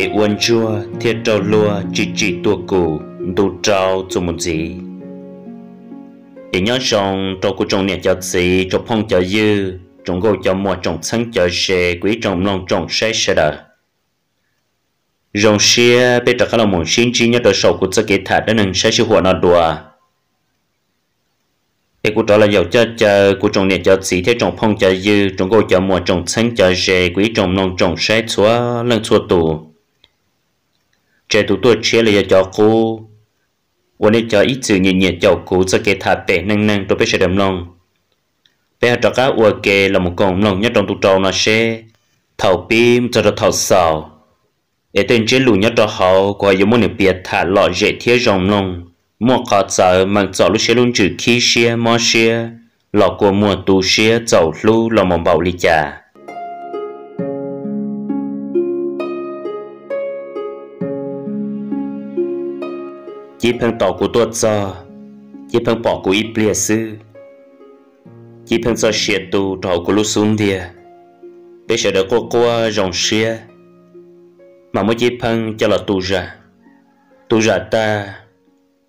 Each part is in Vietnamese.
kế uốn chua thiết trâu lua chỉ chỉ tua cụ đủ trâu cho một gì để nhớ trong trâu của trong nhà cho gì cho phong cho dư trong gô cho mua trong sân cho xe quý trong lòng trong xe xe đờ rồng xe bây giờ các lòng muốn xin chỉ nhớ đời sầu của sự kế thả đến nâng xe siêu hòa nó đùa thì của đó là dầu cho chờ của trong niệm cho sĩ thế trong phong cho dư trong cô cho mua trong sân cho rề quý trong lòng trong xe xóa lưng xua tù chế tụ tôi chế là cho cô วันนี้จะอีจืดเงียบๆเจ้ากูจะเกถาเตะนั่งๆตัวไปเฉดมลงไปหาจักรอวเกลำกงลงยัดตรงตุกจาวนาเช่เท่าปีมจะเท่าสาวเอเตนเจลูยัดตัวเขาก็ยังมุ่งเปียถาหล่อเจเทียรองลงมัวกอดจะมันจอลูเชลุนจืดขี้เชียมอเชียหลอกกลัวมัวตูเชียเจ้าลู่ลำมองเบาลิจ่า chỉ phân tỏ của tôi cho chỉ phân bỏ của ít bia sư chỉ phân cho xe tu trò của lúc xuống địa bây giờ đã cô cô rồng xe mà mới chỉ phân cho là tu ra tu ra ta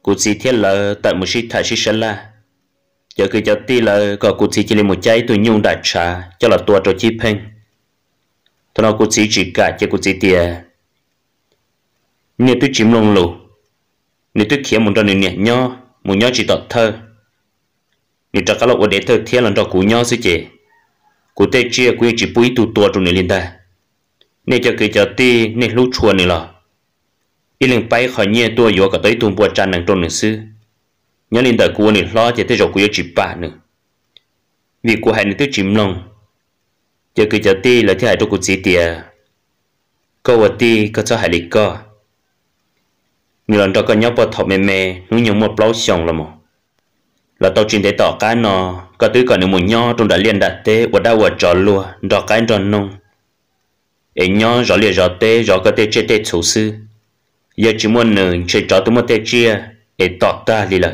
cụ chỉ thiết lỡ tại một sĩ thải sĩ sơn la giờ cứ cho ti lỡ có cụ chỉ chỉ lên một trái tôi nhung đại trà cho là tua trò chỉ phân thôi cụ chỉ chỉ cả cho cụ chỉ tiền nếu tôi chìm lông lụt nít tức thiệt muốn cho nít nhẹ nhó muốn nhó chỉ tọt thơ nít cho các lỗ để thơ thiệt làm cho cú nhau suy chè cú tê chia quý chỉ bùi tụ tua trong nít linh ta nít cho cái cho ti nít lú chuồn nít lọ ít lần bay khỏi nhẹ tua yếu cả tới tuôn bùa tràn nặng trong nít sư nhớ linh đời cú nít lo chỉ tê cho cú chỉ bà nữa vì cú hay nít tức chìm lòng giờ cứ cho ti là thế hệ cho cú chỉ tiệt câu ti có cho hại lịch co người lần đó có nhau bò thọ mè mè nó nhung một lâu xong là mò là tao chuyện để tỏ cái nó có thứ còn nếu muốn nhau trong đã liên đặt tế và đã và trò lùa đó cái trò nông ấy nhau rõ liền rõ tế rõ có tế chế tế chủ sư giờ chỉ muốn nửa chế trò tụi mất tế chia để tỏ ta đi lại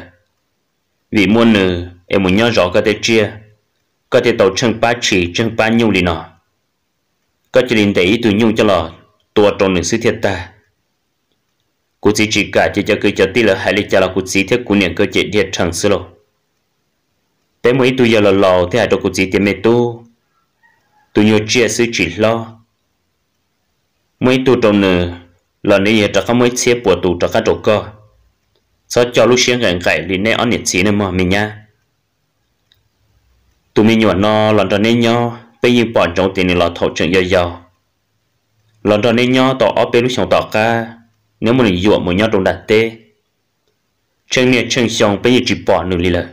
vì muốn nửa em muốn nhau rõ có tế chia có thể tàu chân ba chỉ chân ba nhung đi nọ có chỉ linh để ý tụi nhung cho lò tua trong nửa sự thiệt ta cú chỉ chỉ cả chỉ cho cứ cho tí là hai lý cho là cú chỉ thế cú niệm cơ chế địa chẳng sư lộ thế mấy tu giờ là lò thế hai đâu cú chỉ thế mê tu tu nhiều chia sư chỉ lo mấy tu trong nè là nếu giờ chắc không mấy xe bùa tu chắc cả đâu cơ sao cho lúc sáng gần gãy liền nên ăn nhiệt chỉ nữa mà mình nha tụi mình nhọn nó lần đó nên nhau bây giờ bọn trong tiền là thổ chuyện dầu dầu lần đó nên nhau tỏ ở bên lúc sống tỏ ca nếu muốn dụ một nhau trong đặt tê chân nè chân xong bây giờ chỉ bỏ nửa lì lời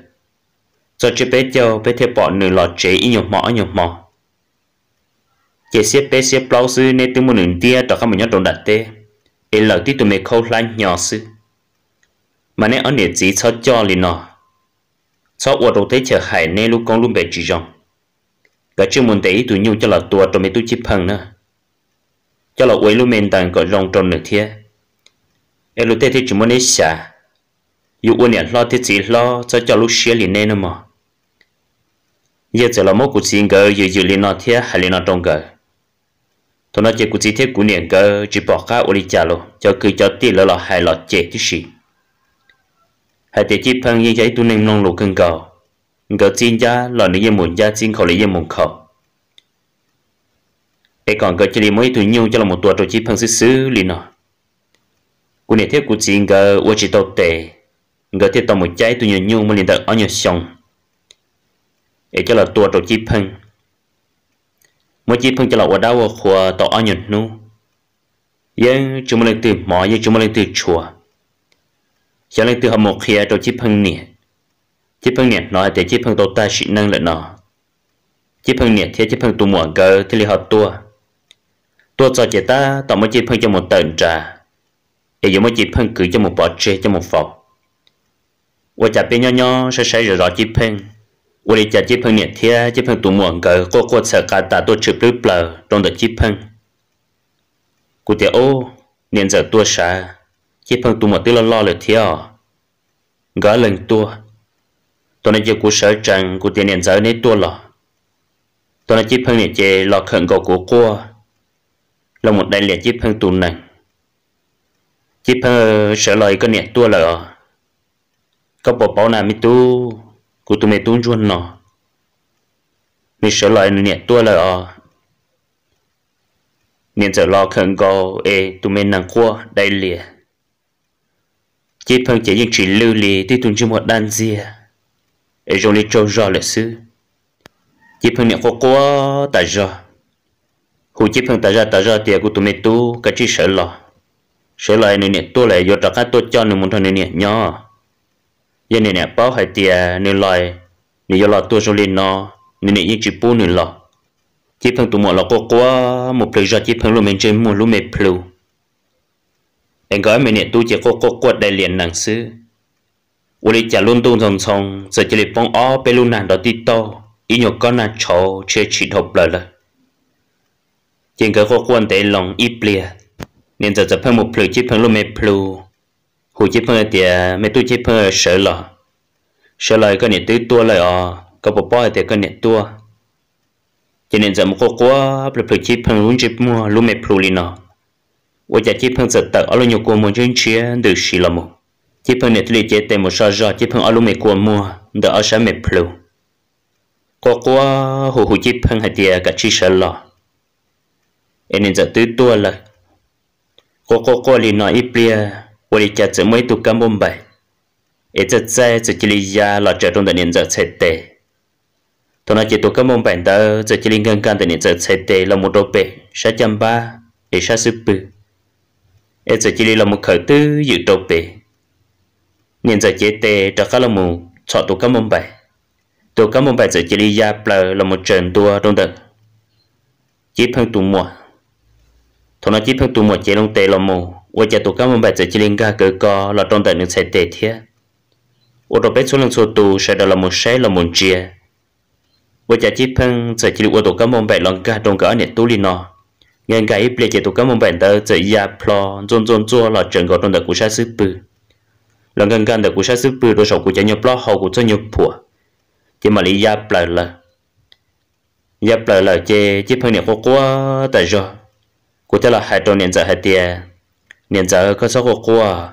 rồi chỉ bé cho bé theo bỏ nửa lọ chế ít nhộng mỏ nhộng mỏ chế xếp bé xếp lâu sư nên tiếng muốn nửa tia tỏ khá một nhau trong đặt tê ấy lời tí tụi mày khâu lanh nhỏ sư mà nên ở nè chỉ cho cho lì nọ sau ở đầu thế chờ hải nên lúc con luôn bé chỉ rong cái chuyện muốn thấy tụi nhau cho là tua trong mấy tụi chip phăng nữa cho là quấy luôn men tàng gọi rong trong nửa thiệt lúc tết thì chúng mình đi xả dù uốn nhận lo thì chỉ lo cho cho lúc xé liền nên mà giờ giờ là mỗi cuộc chiến cơ giờ giờ liền nó thế hay liền nó trong cơ thôi nó chỉ cuộc chiến thế cuộc niệm cơ chỉ bỏ cả uốn trả lo cho cứ cho tiền là là hay là chết chứ gì hay để chỉ phân như vậy tu nên nông lục cưng cầu cậu chiến gia là nữ dân muốn gia chiến khẩu lý dân muốn khẩu để còn cậu chỉ lấy là một tuần rồi chỉ phân xứ xứ liền nào cú này thế cú chỉ ngờ vô chỉ tàu tệ ngờ thế tàu một trái tụi nhung nhung mà liền đợi ở nhà sông để cho là tua đầu chi phăng mỗi chi phăng cho là ở đâu ở khu tàu ở nhà nu nhưng chúng mình từ mỏ nhưng chúng mình lên từ chùa cho lên từ học một kia đầu chi phăng nè chi phăng nè nói để chi phăng tàu ta sĩ năng lại nọ, chi phăng nè thế chi phăng tụ mỏ ngờ thì liền hợp tua tua cho chị ta tàu mỗi chi phăng cho một tận trà để dùng một chỉ phân cử cho một bỏ chê cho một phòng và chả bên nhau nhau sẽ sẽ rồi rõ chỉ phân và để chả chỉ phân nhiệt thế chỉ phân tụ muộn cỡ cô cô sợ cả ta tôi chụp lướt bờ trong đợt chỉ phân cô thể ô nên giờ tôi sợ chỉ phân tụ muộn tôi lo lo được thế à gỡ lần tôi tôi nói cho cụ sợ rằng cụ thể nhận giờ nên tôi lo tôi nói chỉ phân nhiệt chế lo khẩn cầu của cô là một đại liệt chỉ phân tụ nặng chỉ phải sợ lời cái nẹt tua lỡ có bộ báo nào mi tu cụ tụi mày tu chuôn nó mi sợ lời nẹt tua lỡ nên giờ lo khẩn cầu ê tụi mày nàng cua đây lìa chỉ phải chỉ những chuyện lưu lì thì tụi chúng một đan gì ê rồi lấy trâu rõ lại xứ chỉ phải nẹt cua cua tại giờ hồ chỉ phải tại ra tại ra tiệt cụ tụi mày tu cái chỉ sợ lo sẽ lại nè nè tôi lại vô trạc cái tôi cho nè muốn thôi nè nè nhó giờ nè nè bao hai tia nè lại nè vô lọ tôi rồi lên nó nè nè như chỉ bu nè lọ chỉ phần tụi mọi lọ có quá một lời ra chỉ phần luôn mình chơi mua luôn mình plu anh gọi mình nè tôi chỉ có có quật đại liền nàng sư ủa đi trả luôn tung song chỉ lấy phong ó bê luôn nàng đó tít to ý nhổ con nàng chó chơi chỉ học lời chỉ có có quan tệ lòng ít bia nên giờ giờ phân một plu chỉ phân luôn mấy plu hồ chỉ phân thì mấy tu chỉ phân sợ lọ sợ lọ cái này tứ tua lại ờ có bộ bao thì cái này tua cho nên giờ một cô quá plu plu chỉ phân luôn chỉ mua luôn mấy plu liền nọ 我家这盆子得阿拉牛过么人吃都是了么？这盆呢里接待么啥啥？这盆阿拉没过么？得阿啥没铺路？哥哥，呼呼这盆还得个吃啥了？哎，你这都多了。cô cô cô lì nói ít bia cô lì chả chỉ mới tụ cam bông bảy ít giờ chơi chỉ chỉ lì ra là chờ trong đời niệm giờ chơi tệ thôi nói chỉ tụ cam bông bảy đó giờ chỉ lì ngang ngang đời niệm giờ chơi tệ là một đôi bể sáu trăm ba ít sáu sáu bự ít giờ chỉ lì là một khởi tư dự đôi bể niệm giờ chơi tệ trả khá là mù chọn tụ cam bông bảy tụ cam bông bảy giờ chỉ lì ra là một trận đua trong đời chỉ phân tụ mua thằng nó chỉ phong tụ một chế lông tê lông mù vợ cha tụ các mông bài chế chỉ linh ga cỡ co là trong đời những xe tê thế, ôi đồ bé số lần số tu sẽ đó là một xe là một chia vợ cha chỉ phong sẽ chỉ ôi tụ các mông bài lông ga trong cỡ này tu li nó nghe cái ít lệ chế tụ các mông bài đó chế ya plo zon zon zua là trường gọi trong đời của sa sư bự lần gần gần đời của sa sư bự đôi sầu của chân nhập plo hậu của chân nhập phu, chỉ mà lý ya plo là ya plo là chế chỉ phong niệm khó quá tại sao cô cho là hai đầu niên giờ hai tia niên giờ có số của cô à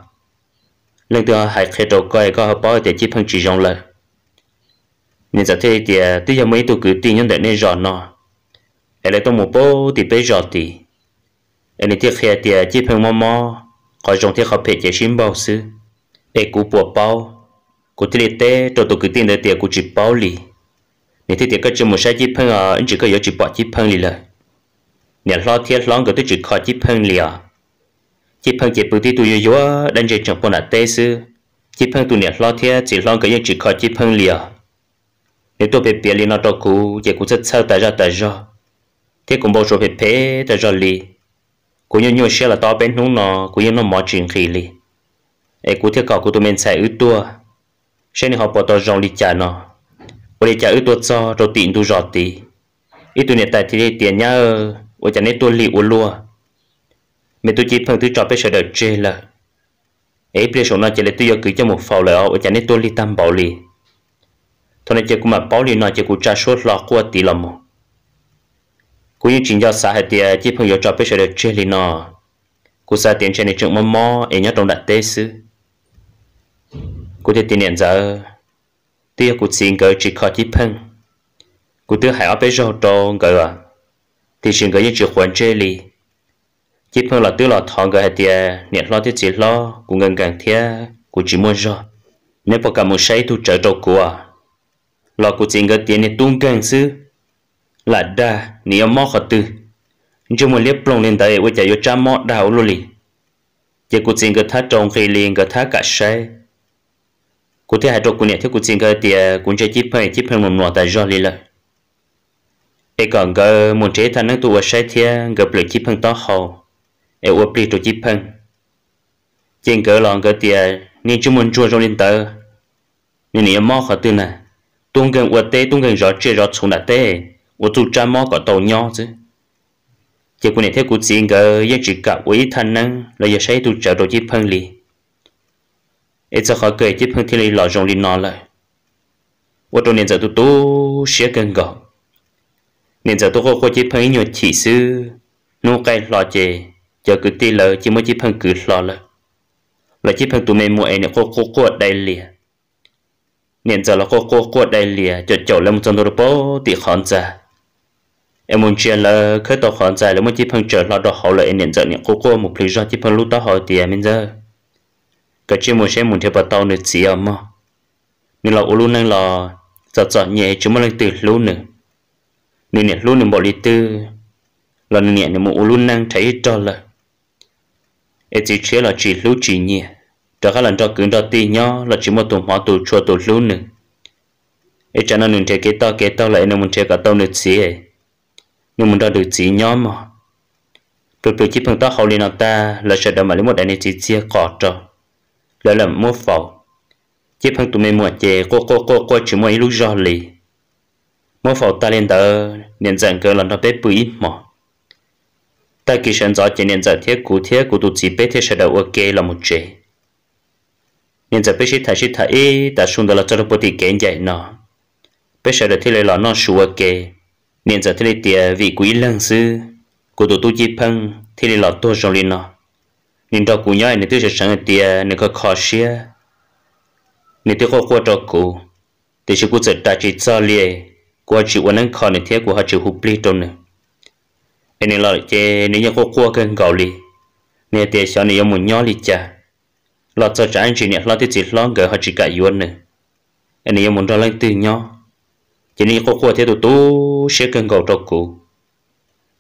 lần thứ hai khi đầu coi có hợp bao tiền chỉ phân chỉ rong lời niên giờ thế tia tuy giờ mấy tổ cứ tin nhân để nên rõ nó Ở đây tôi một bộ thì bây giờ thì em này tiếc khi tia chỉ phân mò mò có rong thì khó phải chỉ xin bao sư em cú bùa bao cú thì tê cho tôi cứ tin để tia cụ chỉ bao lì niên thế tia cái chuyện một sai chỉ phân à anh chỉ có yếu chỉ bỏ chỉ phân lì lời nhà lo thiết lóng cái tôi chỉ khỏi chỉ phân liền chỉ phân chỉ bự thì tôi yếu yếu đang chơi trong bọn là tê sư chỉ phân tôi nhà lo thiết chỉ lóng cái chỉ khỏi chỉ phân liền nếu tôi bị bịa liền nó đâu cũ chỉ cũng rất sâu tại ra tại ra thế cũng bao giờ bị phê tại ra liền cũng như nhiều xe là to bên hông nó cũng như nó mỏ chuyện khí liền ai cũng thiết cậu của tôi mình sẽ ướt tua xe này họ bỏ tôi rong đi trả nó bỏ đi trả ướt tua cho rồi tiện tôi rọt tí ít tôi nhận tại thì tiền nhau 我จะในตัวลีอุลัวเมื่อตัวจีเพิ่งตัวจอดไปเสด็จเจเลยเอ้เปรี้ยวน่าจะเลยตัวยกึ่งจะหมดฟาวเลยอ๋อจะในตัวลีตั้มเบาลีตอนนี้เจ้ากูมาเบาลีน่าจะกูจะชดหลอกกูตีละมั้งกูยังจริงยอดสาเหตุเดียจีเพิ่งยอดจอดไปเสด็จเจลีน่ะกูสาเตียนเชนิดจึงมั่มมั่เอ็งยังตรงดัดเตซึกูจะตีเนียนเจอตัวกูสิงเกิดจีคอจีเพิ่งกูตัวหายเอาไปรอดตรงเกิด thì xin cái những chuyện quan chơi li chỉ phương là tư là thằng cái tiệt nhận lo thiết chỉ lo của ngân càng thiệt của chỉ muốn rồi nếu có cả một say thu trở đầu của lo của chỉ người tiền này tung càng xứ là đa nếu mò khó tư nhưng muốn liếc plong lên đây với chạy vô cha mò đào luôn li chỉ cũng chỉ người thắt trong khi liền người thắt cả say cũng thấy hai đầu cũng nhận thấy cũng chỉ người tiệt cũng chơi chỉ phương chỉ phương một nọ tại do li lại ai còn gờ muốn chế thành năng tụ sai thiên gờ bự chip phăng to hầu ai uất bự tụ chip phăng trên gờ lòng gờ tiền nên chúng muốn chua trong liên tờ nên em mò khó tư nè tung gần uất tê tung gần rõ chơi rõ xuống đã tê uất tụ cha mò có tàu nhau chứ chỉ có này thế cũng chỉ ngờ giá trị cả quý thanh năng là giờ xây tụ trợ đồ chip phăng lì ít giờ khỏi cười chip phăng thì lại lò rong lì nọ lại uất tụ nên giờ tụ tụ sẽ cần gọi nên giờ tôi có có chỉ phân nhiều chỉ sư nô cây lò chè giờ cứ tì lờ chỉ mới chỉ phân cứ lò lờ là chỉ phân tụi mình mua em có có có đây liền nên giờ là có có có đây liền cho cháu làm trong đồ bố thì khán giả em muốn chia là khởi tàu khán giả là mới chỉ phân chờ lò đó họ là em nên giờ những có có một lý do chỉ phân lúc đó họ thì em giờ cái chỉ muốn xem muốn theo bà tàu nữa chỉ mà nên là ô luôn nên là giờ giờ nhẹ chúng mới lên từ luôn nữa nên nè luôn nè bỏ đi tư là nè nè mù luôn năng thấy cho là ấy chỉ chế là chỉ lú chỉ nhẹ, cho các lần cho cứng cho tì nhỏ là chỉ một tổ hóa tổ chua tổ lú nữa ấy cho nó nè chế cái to cái to là nè muốn chế cả tao nè chỉ ấy nè muốn cho được chỉ nhỏ mà từ từ chỉ phần to hậu lên ta là sợ đâu mà lấy một đại này chỉ chia cỏ cho là làm mua phẩu chỉ phần tụi mình mua chè cô cô cô cô chỉ mua ít lúc lì mỗi phẩu ta lên tờ niệm dần cơ lần đầu bếp bùi mà. ta kỳ sinh gió chỉ niệm dần thiết cú thiết cú tụt chỉ biết thiết sẽ đầu ok là một chế niệm dần biết sĩ thay sĩ thay, ta xuống đó là cho được bố tỷ kén dạy nó bếp sẽ được thiết lấy lọ nó sửa ok niệm dần thiết lấy tiền vì quý lăng sư cú tụt tụt chỉ phăng thiết lấy lọ tôi rồi lên nó niệm đó cú nhảy nên tôi sẽ sáng tiền nên có khó xia niệm tôi có qua đó cú thì sẽ cú sẽ ta chỉ cho liền của chị uống ăn khó này thế của họ chịu hụt pli trong này anh em lại thế nếu như có cua cần gạo li nè thế sao này muốn nhỏ li cha lo cho cha anh chị nè lo thì chỉ lo gỡ họ chỉ cả yuan này anh em muốn lo lên từ nhỏ chỉ nên có cua thế tụ tú sẽ cần gạo cho cụ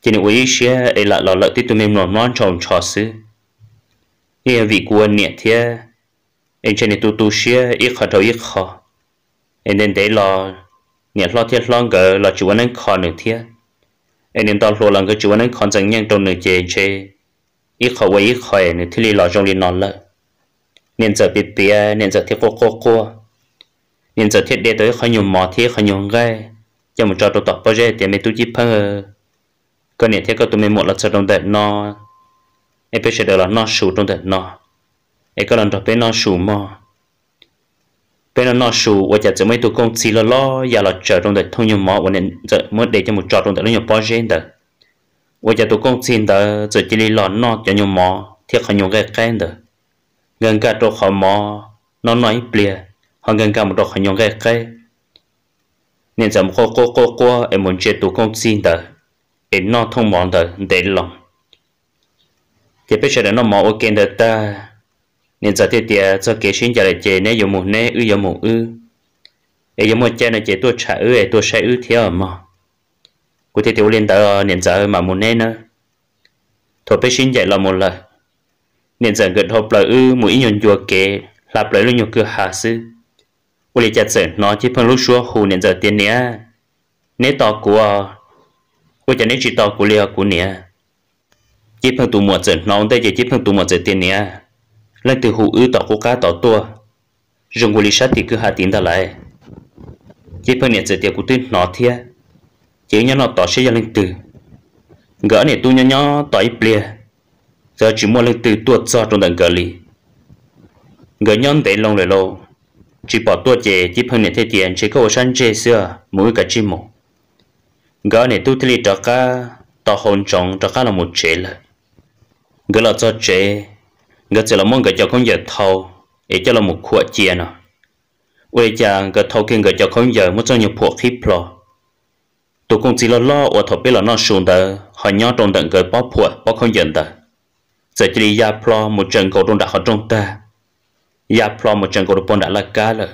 chỉ nên uy sẽ để lại lo lại thì tụi mình nó non tròn trò xứ nè vì cua nè thế anh chị nè tụ tú sẽ ít khó đâu ít khó anh nên để lo เนี่ยรอเทียลองเกอเราจูวันนั้นคอหนึ่งเทียไอ้เนี่ยตอนรัวหลังก็จูวันนั้นคอนจังยังตรงหนึ่งเจเจอีขอาวอีขอยเนี่ยที่เรอจงลีนอนเลยเนี่ยจะปิดเปียเนี่ยจะเทียโกโกโกเนี่ยจะเทียเดตัวขยุมหมอเทียขยุมไงยังมันจอตัวต่อไปเจเต่ไม่ตุ้ยเพิ่งก็เนี่ยเทียก็ตัวไม่หมดเราจะตรงแต่นอนไอ้เป็นเฉดเรานอนสูตรงแต่นอนไอ้ก็หลังจากไปนอนสูมอ bên nó nói sù và chả chỉ mấy tụ công chỉ là lo giờ là chờ trong đời thông nhiều mỏ và nên giờ mới để cho một trò trong đời nó nhiều bao gen đó và chả tụ công chỉ là giờ chỉ là nó cho nhiều mỏ thiệt khó nhiều cái cái đó gần cả chỗ khó mỏ nó nói bìa họ gần cả một chỗ khó nhiều cái cái nên giờ một cô cô cô cô em muốn chơi tụ công chỉ là em nó thông mỏ đó để lòng chỉ biết chờ nó mỏ ok đó ta nên giờ thì tiệt cho kế sinh giờ lại chế nè dùng một nè ư dùng một ư ấy dùng một chế này chế tôi trả ư ấy tôi sẽ ư thế ở mà cụ thể tiểu liên tờ nên giờ mà một nè nữa thôi bé sinh dạy là một lần nên giờ gần thôi lời ư mũi nhọn chùa kế là lời luôn nhọn cửa hạ sư uli chặt sợi nó chỉ phân lúc xua hù nên giờ tiền nè nè to của uli chặt nè chỉ to của liều của nè chỉ phân tụ một sợi nó đây chỉ chỉ phân tụ một sợi tiền nè lại từ hụ ư tỏ cô cá tỏ tua rừng của lý sát thì cứ hạ tín ta lại chỉ phải nhận sự tiệc của tuyên nó thia chỉ nhớ nó tỏ sẽ ra lên từ gỡ này tu nhớ nhớ tỏ ít bia giờ chỉ mua lên từ tuột do trong đằng gỡ lì gỡ nhon để lòng lời lâu chỉ bỏ tuột chè chỉ phải nhận thế tiền chỉ có săn chè xưa mỗi cả chim mồ gỡ này tu thì lý trả cá tỏ hồn trọng trả cá là một chế là gỡ là cho chế người chỉ là mong người cho không giờ thâu ấy cho là một khuya chia nè quê cha người thâu kia người cho không giờ muốn cho nhiều phụ khí pro tụ cũng chỉ là lo ở thọ biết là nó xuống đó họ nhớ trong đợt người bó phụ bó không giờ đó giờ chỉ đi ya pro một trận cầu trong đã họ trong ta ya pro một trận cầu được bọn đã là cá rồi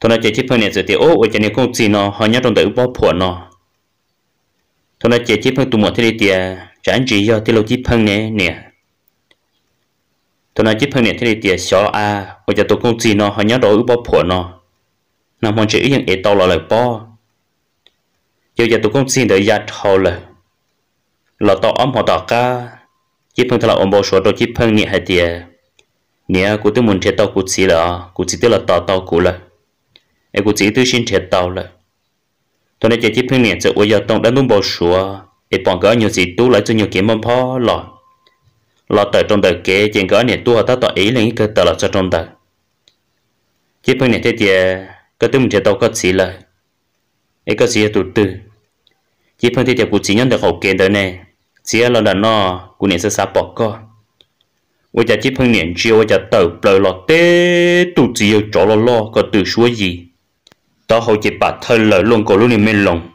thôi nói chỉ chỉ phần này giờ thì ô ở trên này cũng chỉ nó họ nhớ trong đợt bó phụ nó thôi nói chỉ chỉ phần tụ một thế này tiệt chẳng chỉ do tiêu lâu chỉ phần này nè tôi nói chỉ phân nền thế này tiền xóa à bây giờ tôi cũng gì nó họ nhớ đổi bao phổ nó nó muốn chỉ những ấy tao là lại bao giờ giờ tôi cũng xin đợi gia thâu lời là tao ấm họ tao ca chỉ phân thằng là ông bao số tôi chỉ phân nền hai tiền nè cụ tôi muốn chơi tao cụ chỉ là cụ chỉ tôi là tao tao cụ là em cụ chỉ tôi xin chơi tao là tôi nói chỉ phân nền sẽ bây giờ tao đã đúng bao số em bọn gỡ nhiều gì tôi lại cho nhiều kiếm mâm phó lọt lo tờ trong đời kế chuyện có này tua ta tỏ ý lên cái tờ là cho trong tờ chỉ phải nè thế thì cái tư mình sẽ tao có xí là ấy có xí tụ từ. chỉ phải thế thì cũng chỉ nhận được hậu kế đời này, chỉ là là nó cũng nè sẽ sáp bỏ co với cha chỉ phải nè chiều với cha tờ bờ lo tê tụ chỉ yêu có từ suối gì tao hậu chỉ bà thơ lời luôn cổ luôn nè mình lòng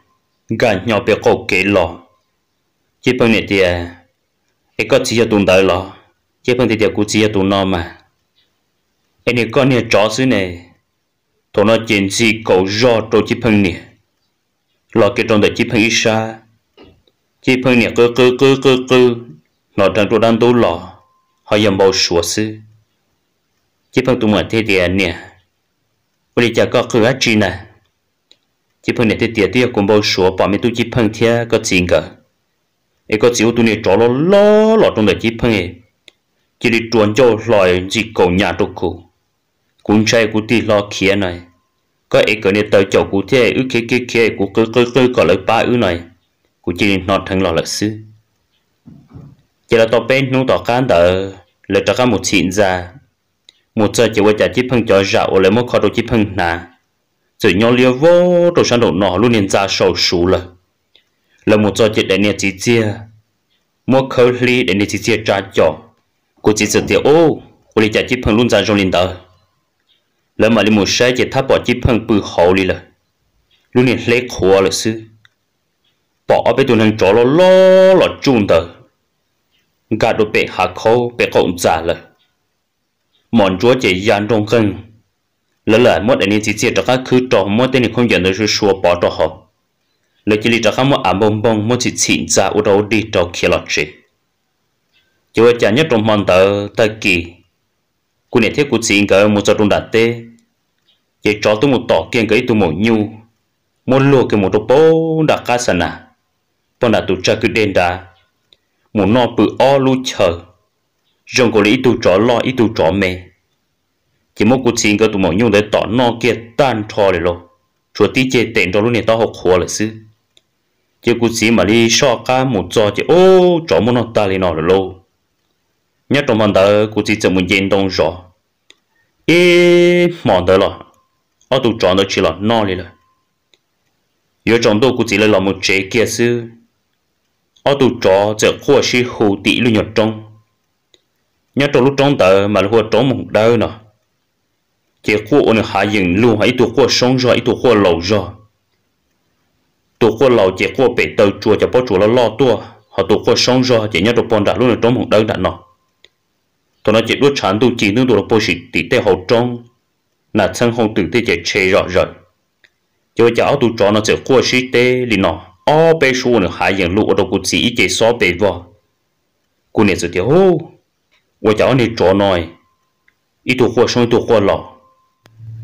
gần nhau biết hậu kế lo chỉ phải nè thì cái có chỉ cho tụi đợi lo chế phần thì điều cũng chỉ cho tụi nó mà anh em con nhà chó xứ này tụi nó chuyện gì cậu do trâu chế phần này lo cái trong đời chế phần ít xa chế phần này cứ cứ cứ cứ cứ nó đang tụi đang tụi lo họ dầm bảo sửa xứ chỉ phần tụi mình thế thì anh này bây giờ có cứ hết chi nè chỉ phần này thế thì tiêu cũng bảo sửa, bảo mình tụi chế phần thiệt có chuyện cả ai có chiếu tụi này trò lo lo lo trong đời chỉ phong ấy chỉ đi chuẩn cho loài chỉ cầu nhà đồ cụ cũng chạy cũng đi lo kia này có ai cái này tới chỗ cụ thể ư kia kia kia cụ cứ cứ cứ có lấy ba ư này cụ chỉ nó thằng lo lợi sư chỉ là tao bên nông tao cán tờ lấy cho các một chuyện ra một giờ chỉ quay trả chiếc phong cho rạo lại mất kho đồ chiếc phong nà rồi nhau liều vô đồ sang đồ nọ luôn nên ra sầu sù rồi là một do chuyện đại niệm chỉ chia mua khẩu ly để niệm chỉ chia trả cho cô chỉ sự tiêu ô cô đi trả chiếc phần luôn ra trong linh tờ lỡ mà đi một sai chỉ tháp bỏ chiếc phần bự hậu đi là luôn niệm lấy khóa là sư bỏ ở bên tuần hàng chó lo lo lo chung tờ cả đồ bể hạ khâu bể cộng giả là mòn chúa chỉ dàn trong cân lỡ lại mất đại niệm chỉ chia cho các cứ trò mất tên không dẫn được sự bỏ cho họ nơi chỉ cho khám một à bông bông một chỉ chỉ ra u đầu đi cho kia lọt chị chú cha nhất trong mòn tờ tờ kỳ cú này thiết cú chỉ cái một giờ trong đặt tê vậy cho tôi một tỏ kiên cái tôi một nhu một lúa cái một đồ bố đã cá sần à bọn đã tụ cha cứ đen đã một nọ bự o lu chờ dùng cổ lý tụ cho lo ít tụ chó mè chỉ một cú chỉ ngỡ tụ một nhu để tỏ nọ kia tan thò rồi, lo chúa tí chê tên cho lúc này tao học khóa là sư chỉ cú sĩ mà đi so cá một cho chỉ ô chỗ muốn nó ta lên nó là lâu nhớ trong mòn tờ cú sĩ chậm muốn yên đông rõ ê mòn tờ rồi, ở đâu chọn được chỉ là nó đi rồi giờ trong đâu cú sĩ lại làm một chế kia sư ở đâu chọn giờ khoa sĩ hồ tỷ lưu nhật trong nhớ trong lúc trong tờ mà là trong một đời nọ chỉ khoa ôn hạ dừng luôn hãy tụ khoa sống rồi tụ khoa lâu rồi tổ quốc lầu chỉ quốc bị tàu chùa cho bố chủ lo lo tua họ tổ quốc sống rồi chỉ nhớ được bọn đã luôn là trong một đơn đã nọ tôi nói chỉ đốt chán tu chỉ nước đồ bố sĩ tỷ tê hậu trong là thân hồng tự tê chỉ chê rõ rồi cho cháu tu cho nó chỉ quốc sĩ tê lì nọ ô bê xu nữa hai dạng lũ ở đâu cũng chỉ chỉ so bê vò cô này sự thiếu hô của cháu này chó nói ít tu quốc sống tu quốc lọ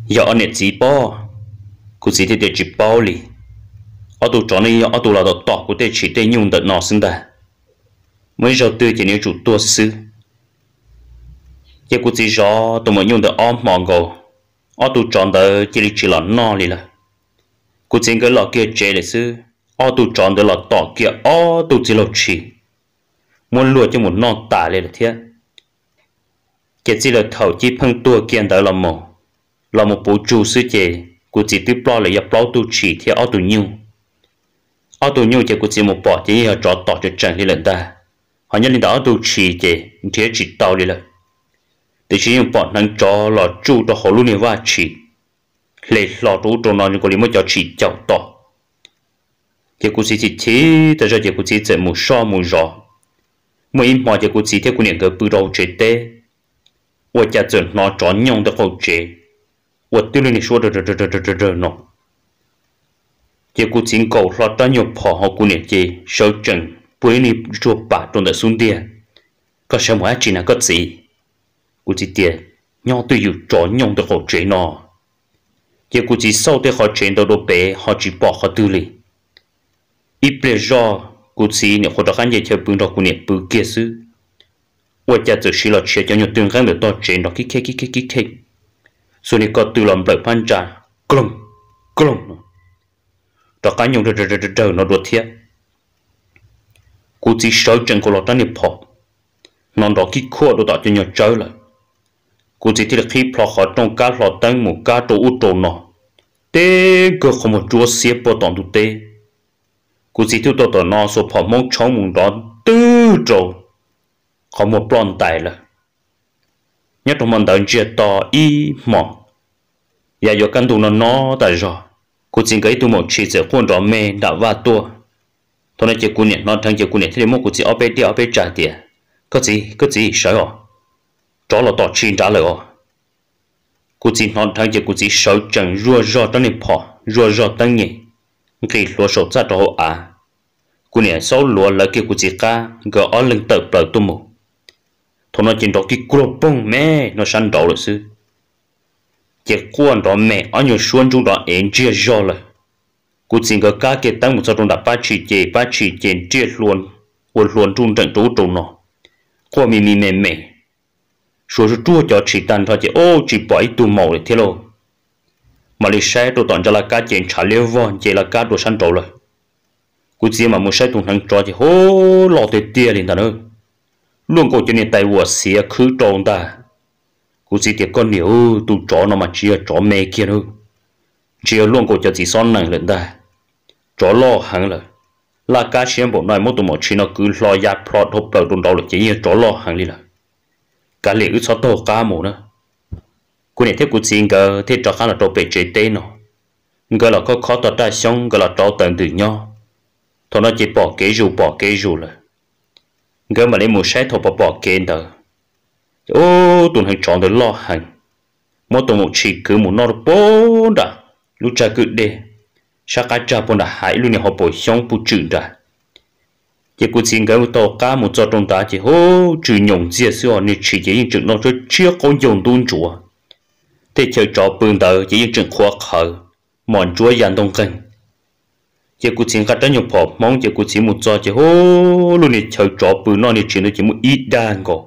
giờ anh này chỉ bao cũng chỉ để chỉ bao lì ở tụ chỗ này ở tụ là đợt tọt của tê chỉ để nhung được nọ sinh đời mới giờ tôi chỉ nếu chủ tua sư giờ cũng chỉ rõ tụ mới nhung đợt ôm mòn gò ở tụ chọn đợt chỉ là chỉ là nọ lì là cũng chỉ cái lọ kia chế để sư ở tụ chọn đợt là tọt kia ở tụ chỉ là chỉ muốn lùa cho một non tả lên là thế chỉ chỉ là thầu chỉ phân tua kia đợt là mỏ là một bộ chủ sư chế cũng chỉ tiếp lo là nhập lo tu chỉ theo ở tụ nhung ở tù nhiều chỉ của chỉ một bỏ chỉ họ trọ tỏ cho chẳng đi lần ta họ nhân lên đó tù chỉ chỉ thế chỉ tao đi lần thì chỉ một bỏ năng trọ lọ chu đó họ luôn này va chỉ Lấy lọ chú trong nó những cái mà cho chỉ cho tỏ chỉ của chỉ chỉ chỉ tại sao chỉ của chỉ chỉ một so một rõ một im bỏ chỉ của chỉ thế của những cái bự đầu chế nó thì cụ chính cầu lo ta nhiều phò họ cụ niệm gì sâu chừng bối ni chua bà trong đời xuống địa có sao mà chỉ là có gì cụ chỉ tiền nhau tôi yêu trò nhông được họ chuyện nó, thì cụ chỉ sau để họ chuyện đó đồ bé họ chỉ bỏ họ tư lì ít bề giờ, cụ chỉ nếu họ được khán giả chơi bưng đó cụ niệm bưng kia sư và cha tự xí là chơi cho nhiều tương kháng được to chuyện nó kí kí kí kí kí kí rồi này có tự làm lợi phan trà glum glum đó cá nhung rồi rồi rồi nó đuổi thiệt Cú chỉ sợ chân của lọt ra nhập họ, nó đó kí khua đồ đó cho nhỏ chơi lại cô chỉ thấy khi phò khỏi trong cá lọt tăng một cá đồ út đồ nó tê cơ không một chúa xếp bỏ tỏng tụ tê cô chỉ thấy đồ đó nó số phò mong chóng mùng đó tư trầu không một bọn tài là nhất trong mình đã chuyện to y mỏng và dạ, do căn tù nó nó tại rồi cô xin cái tụm một chỉ sẽ quân rõ mê đã va tua thôi nên chỉ quân nhận non thằng chỉ quân nhận thế một cô chỉ ở bên đi ở bên trả tiền có gì có gì sợ à đó là tọt chín trả lời à cô chỉ non thằng chỉ cô chỉ sợ chẳng rùa rò trong này phò rùa rò tăng nhỉ khi lúa sổ ra đó à cô nhận sau lúa lại kia cô chỉ ca gỡ ở lưng tờ bờ tụm một thôi nên chỉ đọc cái cua bông mê, nó săn đầu rồi sư cái quan đó mẹ anh nhớ xuân chúng đó em chia rõ là cụ xin cái cá cái tăng một số trong đã ba chỉ chế ba chỉ chế chia luôn quân luôn trung trận trú trú nó qua mi mi mẹ mẹ số số chua cho chỉ tan thôi chỉ ô chỉ bỏ ít tu màu để thế lo mà lịch sai đồ toàn cho là cá chế trả liêu vòn chế là cá đồ săn trổ rồi cụ chỉ mà muốn sai tụng thằng trò chỉ hô lọ tuyệt tia liền thằng ơi, luôn cổ cho nên tài vua xía khứ tròn ta cú sĩ tiệp con nhiều tụ chó nó mà chia chó mê kia nữa chia luôn cổ cho gì son này lên đây chó lo hẳn là là cá xem bộ này mỗi tụi một chi nó cứ lo ya plot hộp đầu đồn đầu được chỉ như chó lo hẳn đi là cá liệu ít sáu tô cá mù nữa cú này thiết cú xin gờ thế cho khá là trâu bể chế tê nó gờ là có khó tỏ ra xong gờ là trâu tận từ nhau thôi nó chỉ bỏ kế dù bỏ kế dù là gờ mà lấy một sai thọ bỏ bỏ kế nữa ô tụi hành chọn để lo hành mỗi tụi một chỉ cứ một nó bố đã lúc cha cứ đê sa cái cha bố đã hại luôn nhà họ bồi xong bù chữ đã chỉ cứ xin cái tàu cá một cho trong tá chỉ hô chữ nhộng dìa xưa nên chỉ chỉ những chuyện nó cho chưa có dùng tuôn chúa thế chơi trò bưng tờ chỉ những chuyện khó khờ mòn chúa dàn đông kênh chỉ cứ xin cái đó nhục phò mong chỉ cứ xin một cho chỉ hô luôn này chơi trò bưng nó nên chuyện nó chỉ một ít đan gọi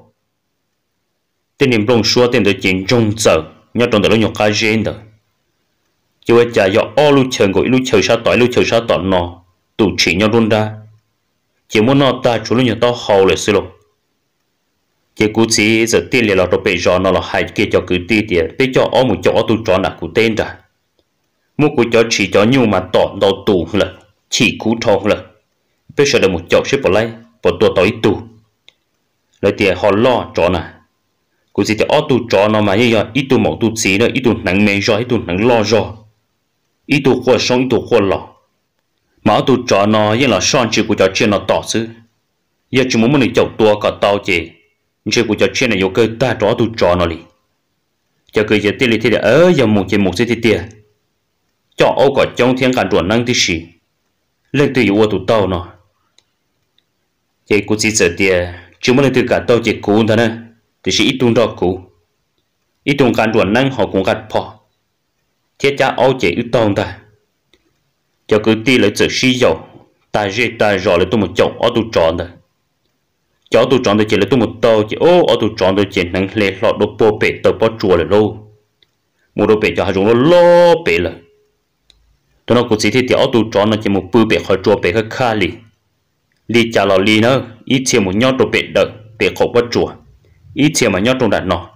tên niệm rong xua tên tới chiến trung giờ nhớ trong tới lúc nhọc cá gen đó chỉ phải trả cho ô lúc chờ gọi lúc chờ sao tỏi lúc chờ sao tỏi nó tụ chỉ nhau luôn ra chỉ muốn nó ta chủ lúc nhọc tao hầu lại xí lộ chỉ cú chỉ giờ tiền liền là đồ bể rõ nó là hai kia cho cứ ti tiền bây cho ô một chỗ tụ chó là cú tên ra mua cú cho chỉ cho nhiều mà tỏ đầu tụ là chỉ cú thong là bây giờ là một chỗ xếp vào lại, bỏ tua tỏi tụ, lấy tiền họ lo chỗ này กูสิแต่อตุจอนอมาเยอะอีตุหมอกตุสีเนอีตุหนังเมย์จออีตุหนังลอจออีตุขวดชงอีตุขวดหลอมาตุจอนอยังหลอซ่อนชื่อกูจะเชื่อนอต่อซื้อยังจมูกมันเจ้าตัวกับเตาเจชื่อกูจะเชื่อนายกเกอตาจอตุจอนอลีจะเกยจะตีลิที่เดียเออยังหมุกเจหมุกสิที่เตียจ่อเอาก่อจงเทียงการตรวจนั่งที่สี่เล่นตัวอยู่วัวตุเต้าเนาะเจกูสิเสียเตียจมูกมันตัวกับเตาเจกูนท่านะ thì chỉ ít tuần đó cũ ít tuần cả đuổi năng họ cũng gạt bỏ thiết cha áo chế ít tuần ta cho cứ ti lấy sự suy dầu ta rê ta rõ lấy tôi một chồng ở tôi chọn ta cháu tôi chọn tôi chỉ lấy tôi một tàu chỉ ô ở tôi chọn tôi chỉ năng lệ lọ đồ bò bể tàu bò chùa là lâu một đồ bể cho hai chúng nó lo bể là tôi nói cũng chỉ thấy ở tôi chọn nó chỉ một bự bể khỏi chùa bể khỏi kha lì lì chả lò lì nữa ít chỉ một nhót đồ bể đợi bể khỏi bò chùa ít chiều mà nhớ trong đặt nó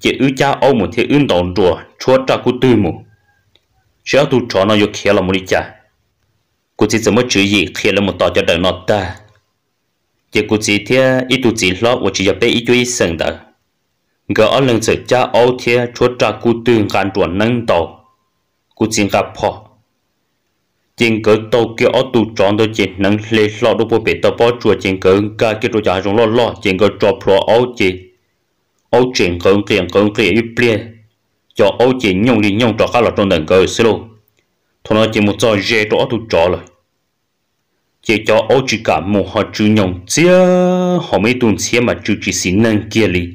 chỉ ư cha ông một thế ưng đòn rùa chúa ta cụ tư mù sẽ tu chó nó yêu kia là một đi cha cú chỉ 怎么注意 kia là một tao cho đời nó ta chỉ cụ chỉ thế ít tu chỉ lo và chỉ cho bé ít chú sinh đời, đó ngỡ ở lần sự cha ông thế chúa ta cụ tư ngàn rùa nâng tàu cụ chỉ gặp họ chính cỡ tàu kia ở tù tròn đó chỉ nâng lê lọ đồ bộ bể tàu bỏ chùa chính cỡ cả cái đồ giá rong lọ lọ chính cỡ trò pro áo chỉ áo chính cỡ kiện cỡ kiện ít bia cho áo chỉ nhung đi nhung trò khác là trong đằng cỡ xí lô thôi nó chỉ một trò dễ đó tù trò rồi chỉ cho áo chỉ cả một họ chú nhung chia họ mấy tuần chia mà chú chỉ xin nâng kia li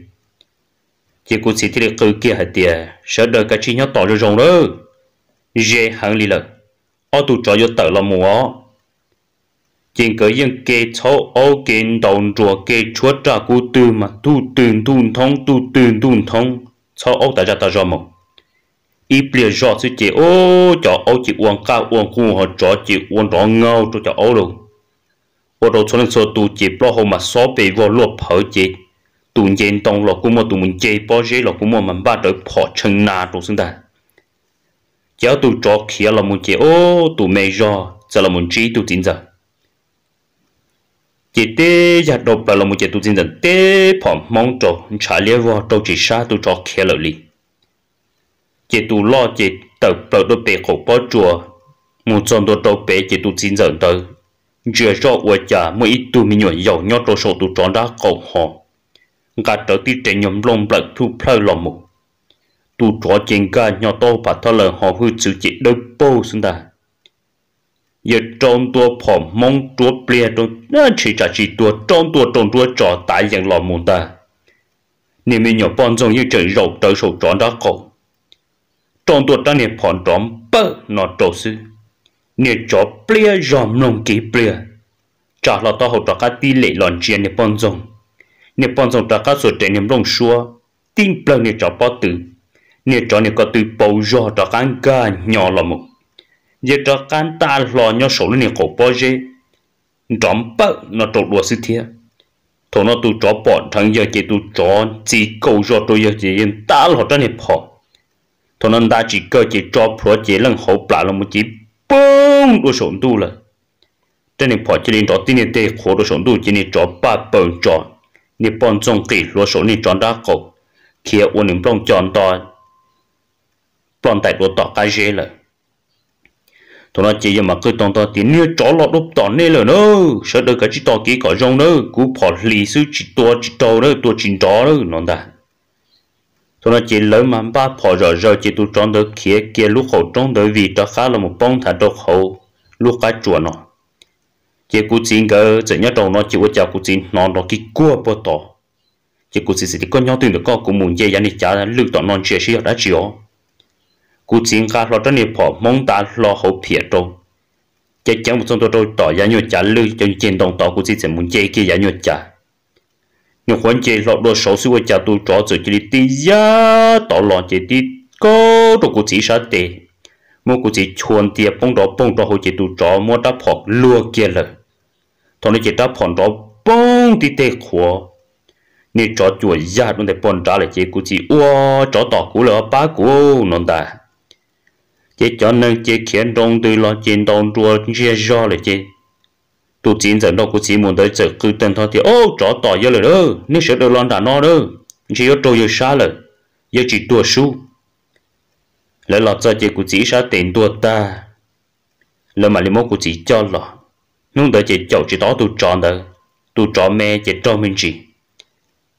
chỉ cũng chỉ thấy cỡ kia hạt tiền sợ đời cái chi nhau tỏ ra rong đó dễ hẳn li lợi ở tụ trò yếu tờ là mùa trên cái yên kê cháu ở kênh đồng trò kê trả cú tư mà tu tường tuôn thông tu tường tuôn thông cháu ở tại ra ta ra mộng ít bìa rõ sự chế ô cho ô chỉ uống cá uống cua họ cho chỉ uống rõ ngao cho cho ô đâu ô đâu cho nên số tu chế bao hôm mà số bị vô lúa phở chế tu nhìn tông lọ cũng mà tu mình chế bao chế lọ cũng mà mình bắt được phở chân na đồ xứng đáng cháu tụ cho kia là một chế ô tụ mẹ giò giờ là một trí tụ tin giờ chỉ tê giờ đầu bà là một chế tụ tin giờ tê phòng mong trọ trả liệt vào trọ chỉ sa tụ cho kia là lì chỉ tụ lo chỉ tờ bờ đôi bề khổ bỏ chùa muốn chọn đôi đầu bề chỉ tụ chính giờ tới giờ cho ở nhà mỗi ít tụ mình nhảy giàu nhót đồ số tụ trọn đã cộng họ cả đầu ti trẻ nhóm lông bạc thu phơi lòng mù tu trọ chuyện cả nhỏ to bà thọ lờ họ hư chữ chỉ đâu bô xin ta giờ trong tua phò mong tua ple trong nó chỉ trả chỉ tua trong tua trong tua trọ tại dạng lò mồm ta nếu mình nhỏ bọn trong như trời rầu tới sầu trọn đó cổ trong tua ta niệm phòn trọn bơ nọ trổ sư nếu trọ ple ròm nông kỹ ple trả lò to hậu trọ các tỷ lệ lòn chia niệm bọn trong niệm bọn trong trả các số trẻ niệm rong xua tin plơ niệm trọ bó tử nhiều cho này có từ bầu gió cho cán ca nhỏ lắm một giờ cho cán ta lo nhỏ số nè có bao giờ trọng bớt nó trộn đùa sự thiệt thổ nó tu chó bọn thằng giờ chỉ tu chó chỉ câu cho tôi giờ chỉ yên ta lo cho nè họ thôi nó ta chỉ cơ chỉ cho pro chỉ lần hậu bả là một chỉ bông đồ sổn tu là trên nè họ chỉ nên đó tin nè tê khổ đồ sổn tu chỉ nên chó ba bông chọn nè bọn trong kỳ lo sổn nè chọn đã cầu kia ôn nè bông chọn đó bọn tại của tỏ cái dễ là tụi nó chỉ mà cứ tông to tiếng như chó lọt đốt tỏ nê lờ nơ sợ được cái chỉ tỏ ký cỏ rong nơ cú bỏ lì sư chỉ tua chỉ tàu nơ tua chín chó nơ nó ta tụi nó chỉ lớn mà ba bỏ rồi rồi chỉ tụi tròn được kia kia lúc hậu tròn được vì đó khá là một bông thả đốt hậu lúc cái chuột nó chỉ cú chín cơ chỉ nhớ đầu nó chỉ có chả cú chín nó nó cái cua bỏ tỏ chỉ cú chín thì có nhau tiền được có cũng muốn dây dán đi chả lựu tỏ non chia sẻ đã chịu cú chiến ca lo trên nếp phò mong ta lo hậu phía trâu chế chẳng một trong tôi tỏ ra nhuận trả lưu cho trên đồng tỏ cú chiến sẽ muốn chế kia giá nhuận trả nhưng khoản chế lo đồ xấu xíu trả tôi trỏ rồi chỉ tí giá tỏ lo chế tí có đồ cú chỉ sát tệ mua cú chỉ chuồn tiệp bông đó bông đó hậu chế tôi trỏ mua đáp phò lua kia lời thằng này chế đáp phò đó bông tí tê khóa nếu chó chuột ra nó để bòn trả lại chế cú chỉ ua chó tỏ cú lỡ ba cú nón đài chỉ cho nên chỉ khiến đông từ lo chiến đông rồi chia do lại chế tụ chiến giờ đâu có chỉ muốn tới giờ cứ tên thôi thì ô chó tỏ giờ rồi đó nếu sợ được lon đã no đó chỉ có trôi giờ xa rồi giờ chỉ đua su lấy lọt giờ chỉ của chỉ sao tiền đua ta lấy mà lấy mốt của chỉ cho lo, nung tới chỉ chậu chỉ đó tụ chọn đó tụ chọn mẹ chỉ cho mình chỉ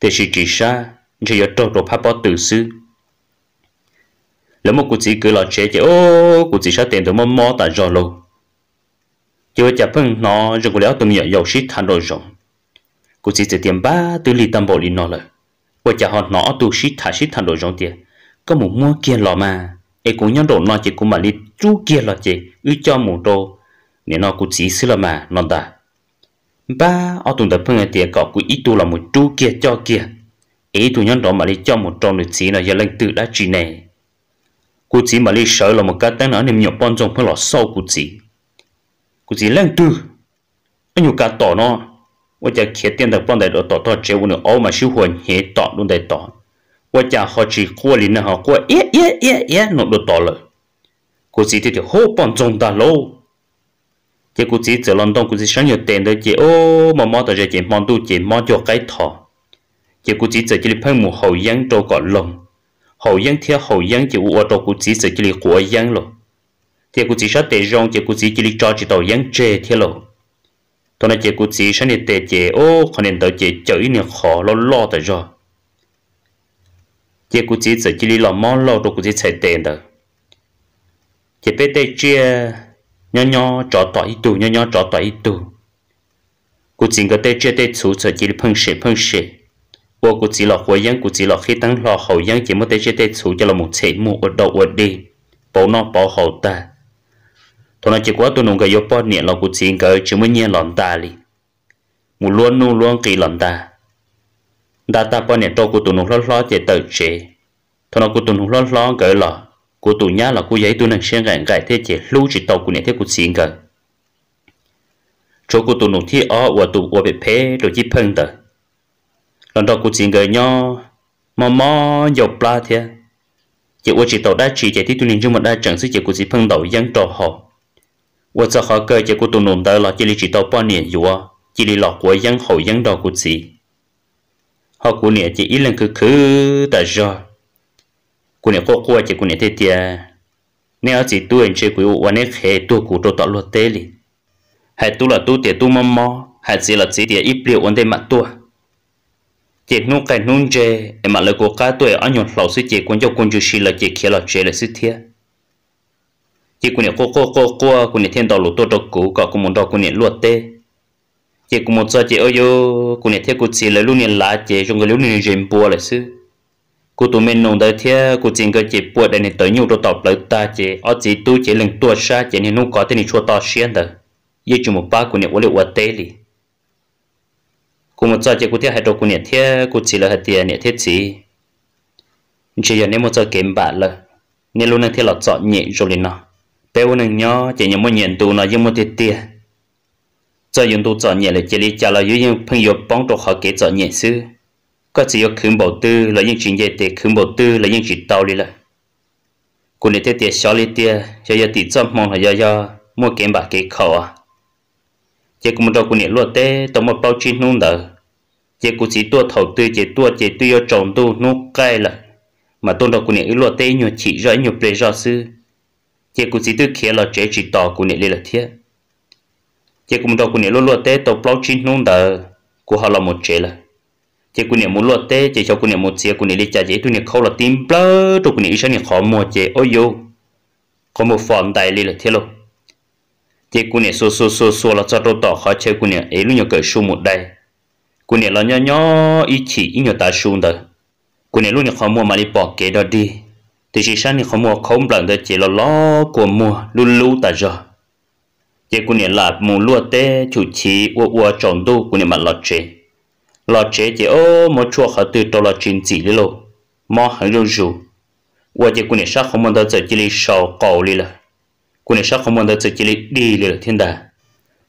thế chỉ chỉ xa chỉ có trôi rồi phát bỏ từ xưa lỡ một cuộc chỉ cứ là chế chế ô cuộc chỉ sát tiền tụi mò mò tại rồi luôn chưa chả phân nó rồi cụ đéo tôi nhận dầu shit than rồi rộng cuộc chỉ chỉ tiền ba tư li tâm bộ lì nó lời cụ chả họ nó tôi shit thả shit than rồi rộng tiền có một mua kia lò mà ấy cũng nhận đồ nó chỉ cũng mà lì chú kia lò chỉ ư cho một đồ nên nó cuộc chỉ xí là mà nó đã ba ở tuần tập phân tiền cọ cụ ít tu là một chú kia cho kia ấy tôi nhận đồ mà lì cho một trong được chỉ là giờ lên tự đã chỉ này cụ chỉ mà lấy sợ là một cái tên ở niệm nhập bọn trong phải là sau cụ chỉ cụ chỉ lăng tư anh nhiều cá tỏ nó, tiền được đại đại tỏ tỏ tỏ, tỏ vụ mà hệ luôn nó 我家开店的帮带着到到这屋呢，奥马修混也到弄得到。我家好吃锅里呢，好锅耶耶耶耶弄得到了。cụ chỉ thì hô bọn trong ta lâu chỉ cụ chỉ giờ lần đầu cụ chỉ sáng nhiều tiền được chỉ ô mà mò tới giờ chỉ mò tu chỉ mò cho cái thọ chỉ cụ chỉ giờ chỉ phân một hậu giang trâu cọ lồng hậu dân theo hậu dân chỉ u ở đâu cũng chỉ sự chỉ là của dân rồi thì cũng chỉ sát tệ rong chỉ cũng chỉ chỉ là cho chỉ tàu dân chơi thế rồi tôi nói chỉ cũng chỉ sát nền tệ chơi ô còn nền tàu chơi chơi nền khó lo lo tới rồi chỉ cũng chỉ sự chỉ là lo món lo đâu cũng chỉ chạy tiền đó chỉ biết tệ chia nhỏ nhỏ trọ tỏi tù nhỏ nhỏ trọ tỏi tù cũng chỉ có tệ chia tệ chú sợ chỉ là phăng sệ phăng sệ 我估计了火焰，估计了黑灯了后焰，节目在这在出现了木切木我到我的，包囊包好的。同那结果都弄个有半年了，估计个这么年冷大哩，木乱弄乱给冷大。大大半年到古都弄了了这到这，同那古都弄了了个了，古都伢了古也都能生人个，这这路只到古年这估计个。这古都弄天啊，我都我被拍到一碰的。lần đó cụ chỉ người nho mò mò dầu pla thế chỉ qua chỉ tàu đã chỉ chạy thì tôi mình chung một đã chẳng sức chỉ cụ chỉ phân đầu dân trò họ qua cho họ cơ chỉ cụ tụi nụm đó là chỉ lý chỉ tàu bao nhiêu dùa chỉ lý lọ của dân hậu dân đó cụ chỉ họ cụ nè chỉ ít lần cứ cứ đã do cụ nè có qua chỉ cụ nè thế tiệt nếu chỉ tuổi chỉ cụ quan nè khé tuổi cụ đồ tạo luật thế li hay tu là tu tiệt tu mò mò hay chỉ là chỉ tiệt ít liệu vấn đề mặt tuổi chị nung cái nung chê em mà lời cô cá tuổi anh nhon lão sư chị quân cho quân chủ sĩ là chị kia là chị là sư thiệt chị quân cô cô cô cô quân thiên đạo lụt tôi độc cũ cả quân muốn đọc quân luột tê chị cũng muốn cho chị ơi yo quân thiên cô chị là luôn nhà lá chị trong cái luôn nhà dìm bùa là sư cô tụi mình nông đời thiệt cô chính cái chị bùa đây này tới nhiều đồ tộc lợi ta chị ở chị tu chị lần tua xa chị nên nung cá tên nên cho to xiên đó yêu chung một ba quân niệm quân liệu tê li cô một giờ chỉ cô thiết hai đầu cô nhiệt thiết cô chỉ là hạt tiền nhiệt thiết chỉ chỉ giờ nếu một giờ kiếm bạc là nên luôn năng thiết là chọn nhẹ rồi lên nó bé u năng nhó chỉ nhớ một nhận tù nó nhưng một thiết tiền giờ dùng tù chọn nhẹ là chỉ lý trả là dưới những 朋友帮助 họ kế chọn nhẹ sư có chỉ có khuyến bảo tư là những chuyện dễ tệ khuyến bảo tư là những chuyện đau đi là cô nhiệt thiết tiền xóa lý tiền giờ giờ tỷ chọn mong là giờ giờ mua kiếm bạc kế khẩu à chỉ cũng đâu cũng nhận luật thế tổng một bao chi nung đó chỉ cũng chỉ tua thầu tư chỉ tua chỉ tua yêu chồng tu nung cây là mà tôi đâu cũng nhận luật thế nhiều chỉ rõ nhiều bề rõ sư chỉ cũng chỉ tư khía là chỉ chỉ tỏ cũng nhận là thiết chỉ cũng đâu cũng nhận luật luật thế tổng bao chi nung đó của họ là một chế là chỉ cũng nhận muốn luật thế chỉ cho cũng nhận một xe cũng nhận đi trả chỉ tu nhận khâu là tim plơ tôi cũng nhận ý sao nhận khó mua chỉ ôi yo có một phòng tài li là thiết luôn thì cô nè số số số số là cho tôi tỏ khó chơi cô nè ấy luôn nhỏ cái số một đây cô nè là nhỏ nhỏ ít chỉ ít nhỏ ta số đó cô nè luôn nhỏ khó mua mà đi bỏ kế đó đi thì chỉ sáng thì khó mua không bằng đó chỉ là lo của mua luôn luôn ta giờ chỉ cô nè là mua lúa té chủ chỉ ua ua tròn đu cô nè mà lo chế lo chế thì ô mua chua khó từ tôi là chín chỉ lô mò hơi rô rù ua chỉ cô nè sao không mua đó giờ chỉ đi sau cầu đi là cô này sao không muốn tới chỉ lì đi lì thiên đà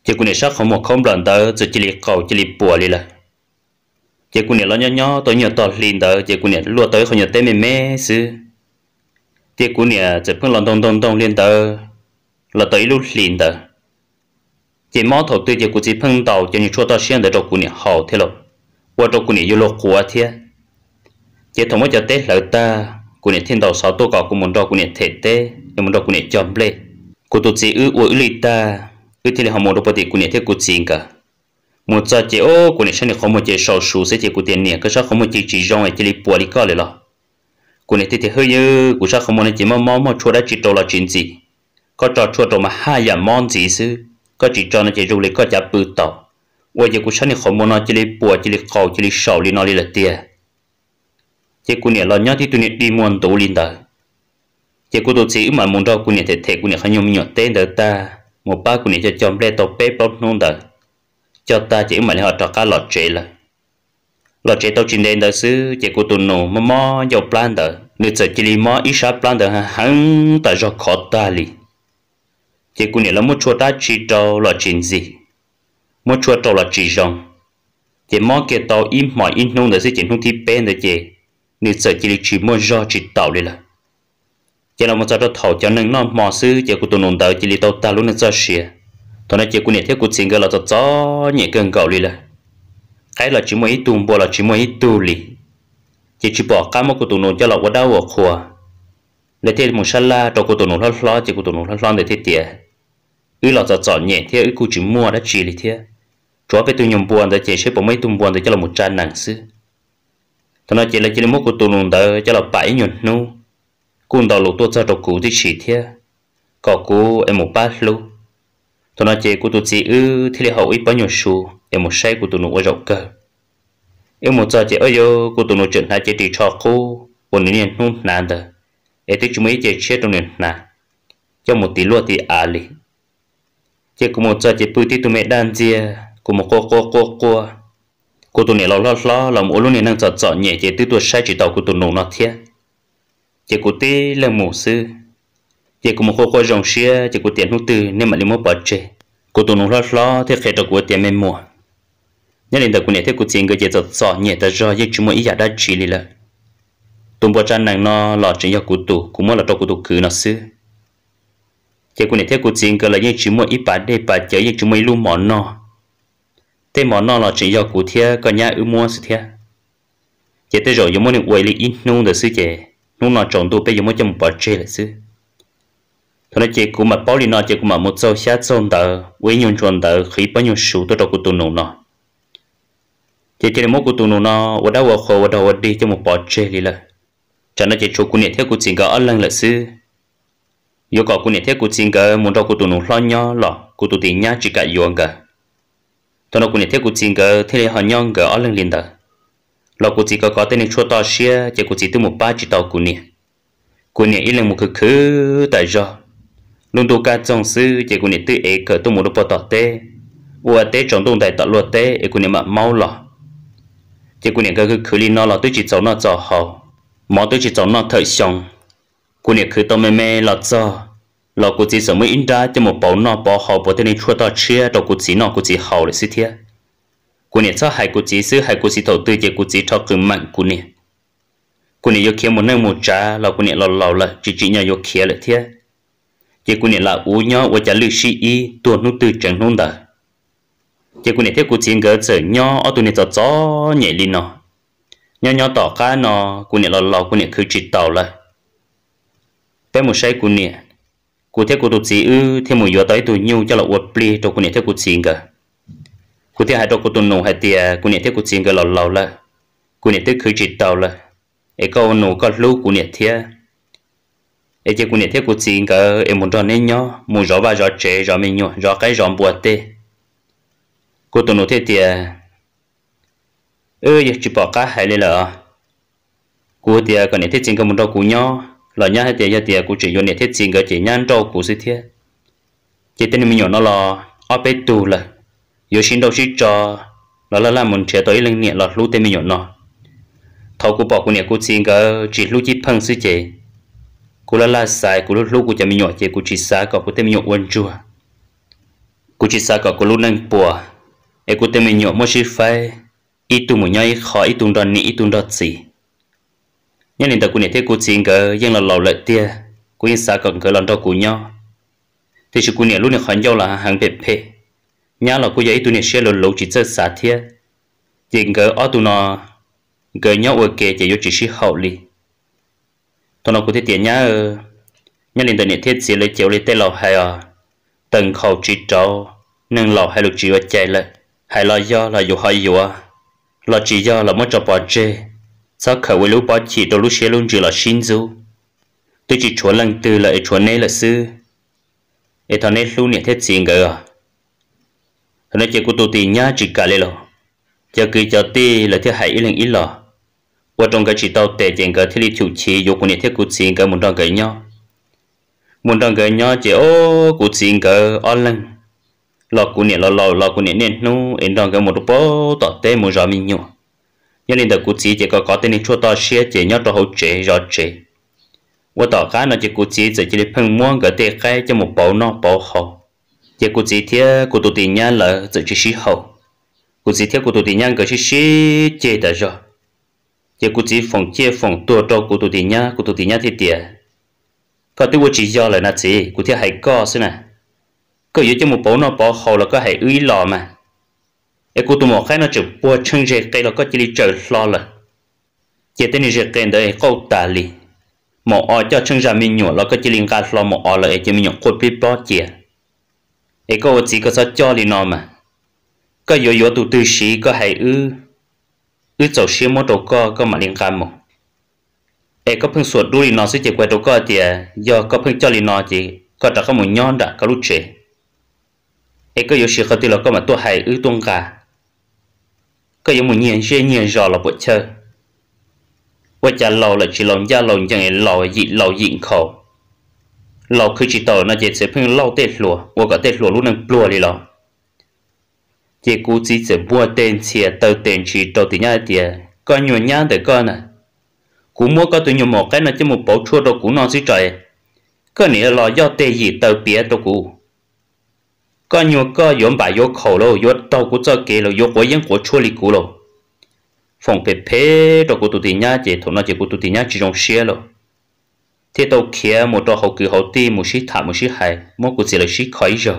chỉ cô này sao không muốn không lần tới chỉ lì cầu chỉ lì bùa lì là chỉ cô này lo nhỏ nhỏ tới nhiều to liền tới chỉ cô này lúa tới không nhiều tên mềm mềm xứ chỉ cô này chỉ phương lần đông đông đông liền tới là tới lúc liền tới chỉ máu thầu tư chỉ cô chỉ phương đầu cho những chỗ to xuyên tới cho cô này hậu thế rồi qua cho cô này yêu lộc quá thế chỉ thằng mới cho tết lợi ta cô này thiên đạo sáu tô cỏ của mình đó cô này thể tê nhưng mình đó cô này chậm lên cô tụt chị ư ủi lì ta ư thì là họ mua đồ bơ thì cô nhảy theo cô chín cả một giờ chị ô cô nhảy sang không một chị sầu sù sẽ chị cô tiền nhảy cái sao không một chị chỉ rong này chị đi bùa đi coi lại lo cô nhảy thì hơi như cô sao không một chị mà mò mò chua đã chỉ đâu là chuyện gì có trò chua đâu mà hai nhà món gì chứ có chị cho nó chị du lịch có chả bự tàu bây giờ cô sang không một nó chị đi bùa chị đi cầu chị đi sầu đi nó đi là tiền chị cô nhảy lo nhớ thì tôi nhảy đi muôn tủ linh đời chỉ cô tổ chức mà muốn đâu cô nhận thể thể cô nhận không nhom nhọt tên đời ta một ba cô nhận cho chồng lên tàu bếp bóc nôn đó, cho ta chỉ mà họ trò cá lọt chế là lọt chế tàu trên đến đời xứ chỉ cô tổ nổ mà mò dầu plan đời nếu chỉ chỉ mò ít sao plan đó hắn ta cho khó ta li chỉ cô nhận là một chùa ta chỉ trâu lọt trên gì một chùa trâu lọt chỉ rong chỉ mò kia tàu im mỏi im nôn đó, xứ chỉ không thi bên đời chỉ nếu chỉ chỉ mò do chỉ tàu đi là chỉ là một trò thầu cho nên nó mò sư chỉ của tụi nông tàu chỉ li tàu ta luôn là cho xìa tôi nói chỉ của nè thế của sinh cái là cho cho nhẹ cơn cầu li là cái là chỉ mỗi ít tuồng bò là chỉ mỗi ít tu đi, chỉ chỉ bỏ cá mà của tụi nông cho là quá đau quá khua lấy thế một sân la cho của tụi nông lo lo chỉ của tụi nông lo lo để thế tiệt ư là cho cho nhẹ thế ư của chỉ mua đã chỉ li thế chúa phải tụi nhom buồn để chỉ xếp bỏ mấy tuồng buồn để cho là một trang nặng sư tôi nói chỉ là chỉ là một của tụi nông tàu cho là bảy nhọn nung cũng đào lục tôi cho đầu cú đi chỉ thế có cú em một bát lu tôi nói chị của tôi chỉ ư thì là hậu ít bao nhiêu số em một say của tôi nó rộng cơ em một giờ chị ở yo của tôi nó chuyện hai chị đi cho cô bốn 年弄难的，哎，对，就没一节切中年难，要么滴落滴阿里，这个么在这不滴都没单子，个么过过过过，个多年老老老，老么五六年能找找年，这都多晒几道个多弄那天，chỉ có tê là mổ sư chỉ có một khô khô rồng xia chỉ có tiền hút từ nên mà lấy mua bỏ chê cô tôi nói lo lo thế khé trò của tiền mềm mùa nên đến tập của này thế cô tiền người chỉ giật sọ nhẹ ta do giết chúng mỗi ý giả đã chỉ lì lợ tụm bỏ chân năng nó lọ chỉ cho cô tôi, cũng mỗi là cho cô tôi cứ nó sư chỉ của này thế cô tiền người là giết chúng mỗi ý bà đây bà chở giết chúng mỗi lu mỏ nó thế mỏ nó là chỉ cho cô thia còn nhà ư mua sư thia chỉ tới rồi giống mỗi người uể lý ít nung được sư chế nó nó chọn đồ bây giờ mới cho một bỏ chơi là chứ thôi là chị cũng mà bảo đi nó chị cũng mà một số xe xôn tờ với nhung chuẩn tờ khi bao nhiêu số tôi đâu có tụ nổ nó chị chị mỗi của tụ nổ nó ở đâu ở khổ ở đâu ở đi cho một bỏ chơi đi là cho nên chị chú này nhận thấy của cái có lần là chứ yêu cầu cái này thấy của chị cái muốn đâu của tụ nổ lo nhau lọ của tụ tiền nhá chỉ cái yêu anh cả thôi nó cũng nhận thấy cái chị có thế là họ nhau cái ở lần liền tờ lọ cụ chỉ có có tên chua to xia chỉ cụ chỉ từ một ba chỉ tàu cụ nè cụ nè ít là một khứ khứ tại do luôn tu ca trong sư chỉ cụ nè từ ấy cỡ tu một đôi bọt tọt tê ua tê trong tung tại tọt luật tê ấy cụ nè mà mau lọ chỉ cụ nè cơ khứ khứ li nó lọ tôi chỉ cháu nó cho hậu mà tôi chỉ cháu nó thời xong cụ nè khứ tao mê mê lọ cho lọ cụ chỉ sợ mới in ra cho một bảo nó bảo hậu bỏ tên chua to xia đầu cụ chỉ nó cụ chỉ hậu để xí thiệt cô nè cho hai cô chỉ sư hai cô chỉ thầu tư chỉ cô chỉ cho cứ mạnh cô nè cô nè yêu kia một nơi một trà là cô nè lò lò là chỉ chỉ nhau yêu kia là thế chỉ cô nè là u nhau và chả lưu sĩ y tuần nút chẳng nôn đời chỉ cô nè thế cô chỉ ngỡ chở nhau ở tụi nè cho cho nhảy lên nó nhau nhau tỏ cá nó cô nè lò lò cô nè cứ chỉ tàu lại bé một say cô nè cô thế cô tụt chỉ ư thế một yếu tụi nhau cho là uất pli cho cô nè thế cô chỉ ngỡ cụ thể hai đôi cụ tuần nụ hai tia cụ nhẹ thế cụ chiến cái lầu lầu là cụ nhẹ thế khởi chỉ tàu là ấy câu nụ có lú cụ nhẹ thế ấy chỉ cụ nhẹ thế cụ chiến cái em muốn cho nên nhó muốn rõ ba rõ chế rõ mình nhó rõ cái rõ bùa tê cụ tuần nụ thế tia ơi chỉ bỏ cá hai lên là cụ tia còn nhẹ thế chiến cái muốn cho cụ nhó là nhá hai tia hai tia cụ chỉ vô nhẹ thế chiến cái chỉ nhăn cho cụ sĩ thế chỉ tên mình nhó nó là ở bên tù là yếu xin đâu chỉ cho nó là làm muốn chế tới lên niệm lọt lũ tên mình nhọn nó thầu của bỏ của niệm cụ xin cái chỉ lũ chỉ phăng sư chế cụ là là sai cụ lũ lũ cụ chả mình nhọn chế cụ chỉ sai cả cụ tên mình nhọn quân chua cụ chỉ sai cả cụ lũ năng bùa ấy cụ tên mình nhọn mới chỉ phải ít tu muốn nhảy khó ít tu đó nị ít tu đó gì nhân nên ta của niệm thế cụ xin cái nhưng là lầu lợi tia cụ yên sai cả cái lần đó cụ nhau thì chú của niệm lũ niệm khẩn nhau là hàng bẹp bẹp nhà là cô giấy tụi này xe lô lô chỉ chơi xả thiê tiền gỡ ở tụi nó gỡ nhau ở kề chỉ vô chỉ xí hậu li tụi nó có thể tiền nhá ờ, nhà liền tụi này thiết xí lấy chiều lấy tay lò hay à từng khẩu chỉ trâu nâng lò hay lục chỉ vật chạy lại hay lo do là dù hay dù à lo chỉ do là mất cho bỏ chê sao khẩu với lũ bỏ chỉ đồ lũ xe luôn chỉ là xin du tôi chỉ chúa lần từ lại chúa nấy là sư ấy thằng nấy luôn này thiết xí gỡ à hôm nay chỉ có tôi tiền nhá chỉ cả lê rồi giờ cứ cho ti là thiết hại lên ít lò qua trong cái chỉ tao tệ chuyện cái thiết lý chủ chỉ dục của nhà thiết cụ chỉ cái muốn đăng cái nhau muốn đăng cái nhau chỉ ô cụ chỉ cái on lên lò cụ nhà lò lò lò cụ nhà nên nu em đăng cái một bộ tọt tê một rõ mình nhau nhân nên được cụ chỉ chỉ có có tên này chua to xia chỉ nhau cho hậu chế rõ chế qua tỏ cá nó chỉ cụ chỉ chỉ chỉ phân muôn cái tê cái cho một bộ nó bộ hậu giờ cụ chỉ thế cụ tụi tiền nhân là tự chỉ xí hậu cụ chỉ thế cụ tụi tiền nhân cái xí xí chơi đã rồi giờ cụ chỉ phòng chế phòng tua cho cụ tụi tiền nhân cụ tụi tiền nhân thì tiền có tôi chỉ do là nó chỉ cụ thế hay có xí nè có yếu cho một bố nó bỏ hậu là có hay ý lò mà cái cụ tụi một cái nó chụp bua chân rệt cái là có chỉ đi chờ lo là giờ tên này rệt cây đấy câu tà li một ở cho chân ra mình nhổ là có chỉ liên quan lo một ở là cái mình nhổ cột bị bỏ tiền ấy có chỉ có sao cho đi nó mà có yếu yếu tụt tư sĩ có hay ư ư chỗ sĩ mỗi đầu co có mà liên cam mà, ấy có phương suốt đuôi nó sẽ chỉ quay đầu co thì do có phun cho đi nó chỉ có đặt có một nhon đã có lúc chế ấy có yếu sĩ có tiêu là có mà tôi hay ư tuân cả có yếu một nhiên dễ nhiên rõ là bộ chơi bộ cha lâu là chỉ lòng gia lòng chẳng ấy lâu dị lâu dị khổ lò cứ chỉ tờ nó dễ sẽ phun lau tết lúa và cả tết lúa luôn nâng lúa đi lò chỉ cú chỉ sẽ mua tiền chia tờ tiền chỉ tờ tiền nhà tiền coi nhiều nhà để coi nè cú mua cái tụi nhiều một cái nó chỉ một bộ chua đâu cú non xí trời cái này là do tê gì tờ bía đâu cú coi nhiều cái yếm bài yếm khẩu lô yếm tàu cú cho kê lô yếm quấy yếm của chua lì cú lô phong bếp bếp đâu cú tụi tiền nhà chỉ thằng nó chỉ cú tụi tiền nhà chỉ trong xe lô thế tàu kia một trò hậu cử hậu ti một sĩ thả một sĩ hay, mỗi cuộc chỉ là chỉ khởi giờ.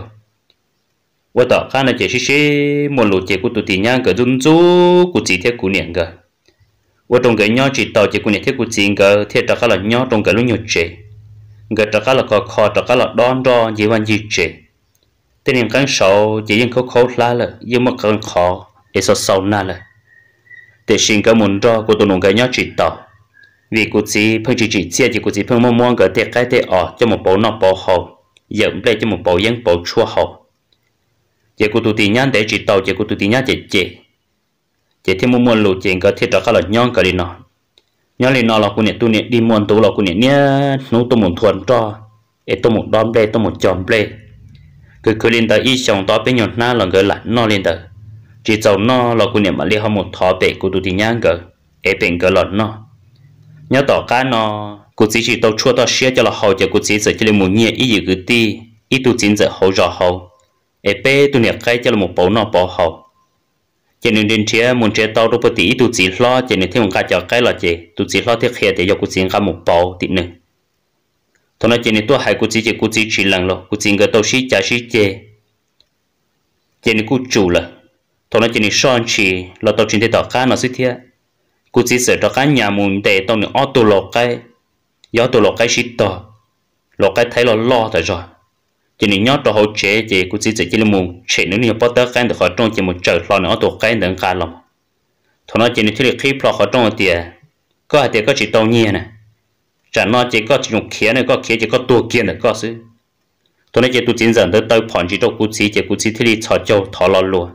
và tỏ khá là chỉ sĩ sĩ một lũ chỉ của tụi tì nhang cái dung chú cuộc chỉ thế cuộc niệm cơ và trong cái nhau chỉ tao chỉ cuộc niệm thế cuộc chỉ cơ thế trò khá là nhau trong cái lúc nhau chế người trò khá là khó khó trò khá là đón đo gì mà gì chế thế nên càng sầu chỉ những khó khó lá là nhưng mà càng khó để sau sau na là để xin cái muốn cho của tụi nó cái nhau chỉ tao vì cụ chỉ phải chỉ chỉ chia chỉ cụ chỉ phải mua mua cái tiền cái tiền ở cho một bộ nọ bộ hậu giờ cũng để cho một bộ dân bộ chua hậu giờ cụ tụi tiền nhắn để chỉ tàu giờ cụ tụi tiền nhắn chỉ chỉ chỉ thêm mua mua lụt chỉ cái thiết đó các là nhon cái đi nó nhon đi nó là cụ nè tu nè đi mua tu là cụ nè nhé nấu tụi một thuần cho ê tụi một đom đây tụi một chòm đây cứ cứ lên tới ít xong đó bên nhon na là người lại nó lên tới chỉ tàu nó là cụ nè mà lấy họ một thọ bể cụ tụi tiền nhắn cái ê bên cái lọt nó nhớ tỏ cá nó cụ chỉ chỉ tàu chua tàu xe cho là hậu cho cụ chỉ sợ cho là muốn nhẹ ý gì cứ ti ý tu chính giờ hậu rõ hậu ép bê tu nhẹ cái cho là một bầu nó bỏ hậu cho nên đến chia muốn chia tàu đâu có tí tu chỉ lo cho nên thêm một cái cho cái là chị tu chỉ lo thiết kia để cho cụ chỉ cả một bầu tí nữa thôi nói cho nên tôi hai cụ chỉ chỉ cụ chỉ chỉ lần rồi cụ chỉ người tàu xí trả xí chê cho nên cụ chủ là thôi nói cho nên son chỉ là tàu chính thế tàu cá nó xí thiệt nhà để cái, กูจีเสือดอกกันยามุนเตตอนนี้อ้อตัวหลอกไก่ย้อตัวหลอกไก่ชิดต่อหลอกไก่ไทยหลอกล่อแต่จอย chỉ nên nhớ đồ hỗ trợ chỉ cũng chỉ chỉ là một chỉ nếu như bắt đầu cái được họ trong chỉ một chợ lo nữa tổ cái được cả lòng thôi nó chỉ nên thiết khi lo họ trong tiền có hai có chỉ tao nhiên này chả nó chỉ có chỉ dùng khía này có khía chỉ có tua kia này có sự thôi nó chỉ tu chính dần tới tới phản chỉ đâu cũng chỉ chỉ cũng chỉ thiết đi cho châu thọ lo luôn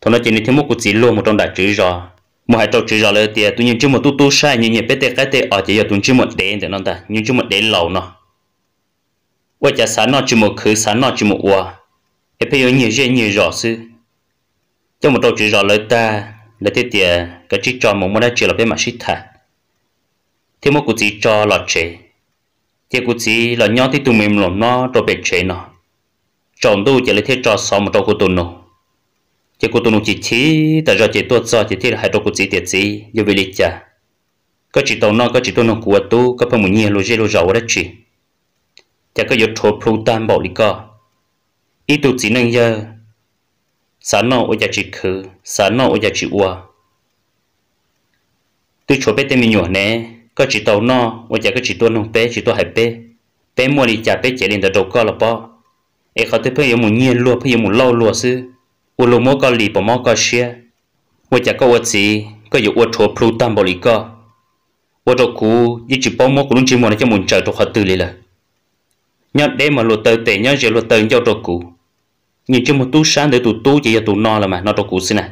thôi nó chỉ nên thêm một cũng chỉ luôn một trong đại chữ rồi mà hai tổ chức rõ lời tiền tôi nhìn chung một tu tu sai nhìn nhìn bé tê cái tê ở chỉ giờ tôi chung một đến để nó ta nhìn chung một đến lâu nó qua chả sáng nọ chung một khứ sáng nọ chung một qua em phải nhiều dễ nhiều rõ sư cho một tổ chức rõ lời ta là thế tiền cái chỉ cho một món đã chỉ là bé mà xịt thà thế một cuộc chỉ cho là chế thế cuộc chỉ là nhau thì tụi mình lộn nó rồi bé chế nó chọn tu chỉ là thế cho sáu một tàu của tụi nó chỉ cô tụi chỉ chỉ ta rồi chỉ tôi cho chỉ thiết hai đầu cô chỉ tiệt gì như vậy đi chả có chỉ tàu nó có chỉ tuân nó của tu có phải một nhiều lô dê lô dầu đó chỉ chả có yếu thổ plu tan bảo đi co ít tụi chỉ nên giờ sáng nọ ôi giờ chỉ khứ sáng nọ ôi giờ chỉ ua tôi chỗ bé tên mình nhỏ nè có chỉ tàu nó ôi giờ có chỉ tôi nó bé chỉ tôi hai bé bé mua đi chả bé chạy lên từ đầu co là bao ai khó tới phải yếu một nhiều lúa phải yếu một lâu lúa xưa u lu mô có lì bỏ mô có xia u chả có u gì có dụ u thua pru tam bò lì có u đồ cú như chỉ bỏ mô cũng chỉ muốn cho muốn chờ đồ khó tư lì là nhận đây mà lột tờ tệ nhớ rồi lột tờ cho đồ cú nhìn cho một tú sáng để tụ tú chỉ cho tụ no là mà no đồ cú xin à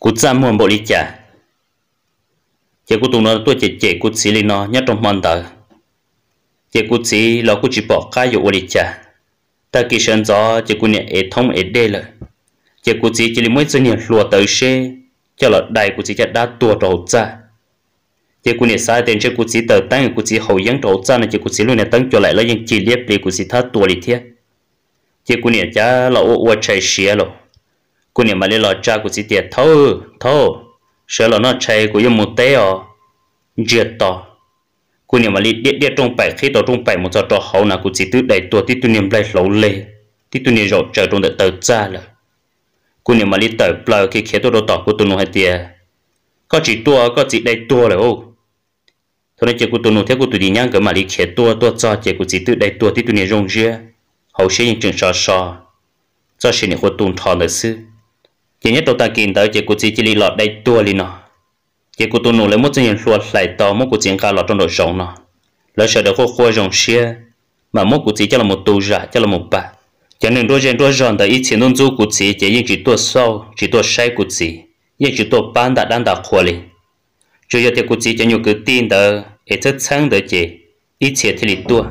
cú cha muốn bò lì chả chỉ cú tụ no tôi chỉ chỉ cú xí lì no nhớ trong mòn tờ chỉ cú xí là cú chỉ bỏ cái dụ u lì chả ta kỳ sơn gió chỉ cú nhẹ ế thông ế đê lời chỉ cụ chỉ chỉ mới sinh nhật lùa tới xe cho là đại cụ chỉ chặt đã tua đầu ra chỉ cụ này sai tiền chỉ cụ chỉ tới tăng cụ chỉ hậu dân đầu ra này chỉ cụ chỉ luôn này tăng trở lại là những chỉ liếp đi cụ chỉ thắt tua đi thế chỉ cụ này cha là ô ô chạy xe rồi cụ này mà lấy lọ cha cụ chỉ tiệt thâu thâu sợ là nó chạy cụ dùng một té à giật to cụ này mà lấy đi đi trong bảy khi đó trong bảy một giờ trò hậu nào cụ chỉ tự đầy tua tí tu niệm lại lâu lê tí tu niệm rồi chờ trong đợi tới ra là. กูเนี่ยมาลิเตอร์เปล่าคือเขียนตัวต่อกูตัวหนูให้เตียก็จีตัวก็จีได้ตัวเลยโอ้ทุนเจ้ากูตัวหนูเท่ากูตัวดีนั่งก็มาลิเขียนตัวตัวจ้าเจ้ากูจีตัวได้ตัวที่ตัวเนี่ยรงเชื่อเขาเชื่อยังจึงชอชอจ้าเชื่อเนี่ยคนตุนทอนเลยซื้อเจ้าเนี่ยตัวตากินเต่าเจ้ากูจีจีลีหลอดได้ตัวลีเนาะเจ้ากูตัวหนูเลยมั่วจะยังรัวไหลต่อมั่วกูจีงการหลอดตรงโดดสองเนาะแล้วเชื่อเด็กโคตรรงเชื่อ mà mốt của chị cho là một tù giả cho là một bà cho nên đôi chân đôi giòn đã ít tiền nông du cụ chỉ chỉ những chỉ tua sau chỉ tua sai cụ chỉ những chỉ tua bán đã đang đã khổ li chủ yếu thì cụ chỉ cho nhiều cái tin đó ít thứ sáng đó chỉ ít tiền thì lì tua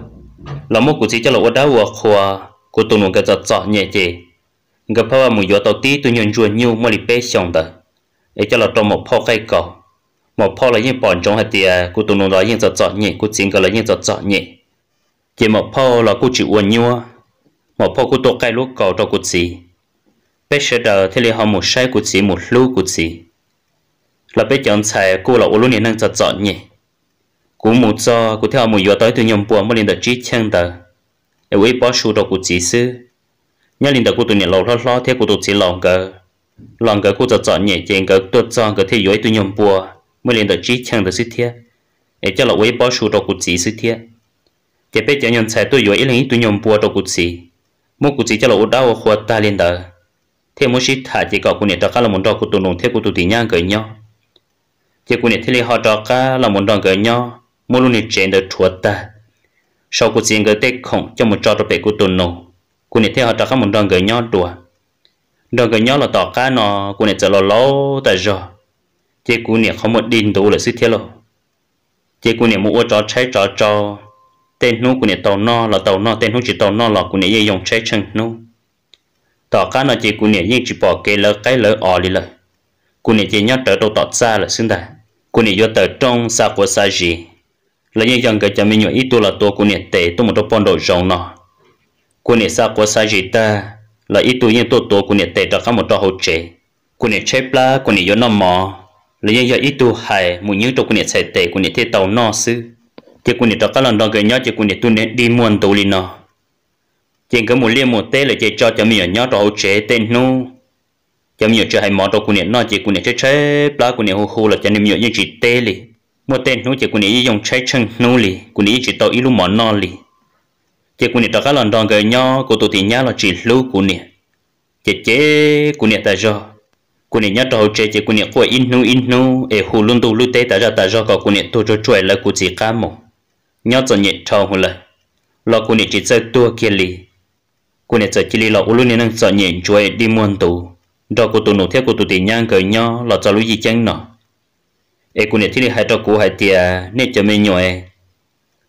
là một cụ chỉ cho là ở đâu ở khoa, cụ tụng nông cái giọt giọt nhẹ Người gặp phải một yếu tàu tí tôi nhận chuồn nhiều mà lì bé xong đó ít cho là trong một phao cây cầu một phao là những bọn trong hạt tiề cụ tụng nông đó những giọt giọt nhẹ cụ chỉ cái là những giọt giọt nhẹ chỉ một phao là cụ chỉ uốn nhiều một phố cụ tôi cây lúa cầu cho cụt xì bây giờ đờ thế li họ một sai cụt xì một lú cụt xì là bé chọn xài cô là ô lúa nên năng chọn chọn nhỉ cú một cho cú theo một giờ tới từ nhom bùa mới lên được trí chăng tờ ở quý bó su cho cụt xì sư nhà linh được cú tụi nhỉ lâu lo lo thế cú tụi xì lòng cờ lòng cờ cú chọn chọn nhỉ chèn cờ tôi chọn cờ thế dưới từ nhom bùa mới lên được trí chăng tờ sư thiệt ở cho là quý bó su cho cụt xì sư thiệt chỉ bây chọn nhận xài tôi dưới ý là ý tụi bùa cho cụt xì mua cụ chỉ cho là ổn đau khóa ta lên đờ thế mua xí thả chỉ có cụ này ta cá là muốn đo cụ tụ nông thế cụ tụ tỉ nhang gửi nhau chỉ cụ này thế là họ đo cả là muốn đo gửi nhau mua luôn này trên được chuột ta sau cụ chỉ gửi tê khổng cho một trò đồ bể cụ tụ nông cụ này thế họ đo cả muốn đo gửi nhau đùa đo gửi nhau là tỏ cá nó cụ này trở lo lâu ta rồi chỉ cụ này không một đinh đủ là sức thế rồi chỉ cụ này mua trò trái trò trò tên nó của nhà tàu no là tàu no tên nó chỉ tàu no là của nhà dây dòng trái chân nó tỏ cá nó chỉ của nhà dây chỉ bỏ cái lỡ cái lỡ ở đi lời của nhà chỉ nhớ tới đâu tọt xa là xứng đại của nhà do tới trong xa của xa gì là dây dòng cái cho mình nhỏ ít tu là tu của nhà tệ tu một đôi pon đầu rồng nó của nhà xa của xa gì ta là ít tu như tu tu của nhà tệ đó có một đôi hậu chế của nhà chế pla của nhà do nó mò là dây dòng ít tu hài muốn nhớ tu của nhà chạy tệ của nhà thế tàu no xứ chỉ quân đó các lần đó cái nhau chỉ quân tôi nên đi muôn tù liền nó chỉ có một liên một tê là chỉ cho cho mình nhau rồi chế tên nu cho mình chơi hay mò đó quân nó chỉ quân chơi chơi lá quân hô hô là cho nên mình như chỉ tê li một tên nu chỉ quân dùng chơi chân nu li quân chỉ tao ít lúc mò nó li chỉ quân đó các lần đó cái nhau cô tôi thì nhớ là chỉ lưu quân chế chế quân ta cho, rồi kuni nhát đầu chơi chỉ kuni quay in nu in nu e hu lun đồ lu tê ta ra ta ra có kuni tôi cho chơi là cụ chỉ cá mông nhớ cho nhẹ thâu hồn lời lo cô nè chỉ chơi tua kia lì cô nè chơi chỉ lì lo u luôn nè năng sợ nhẹ chuối đi muôn tù đó cô tụ nổ theo cô tụ tiền nhang cởi nhó lo cho lũ gì chăng nọ ê cô nè thì lì hai cho cô hai tia nè cho mình nhồi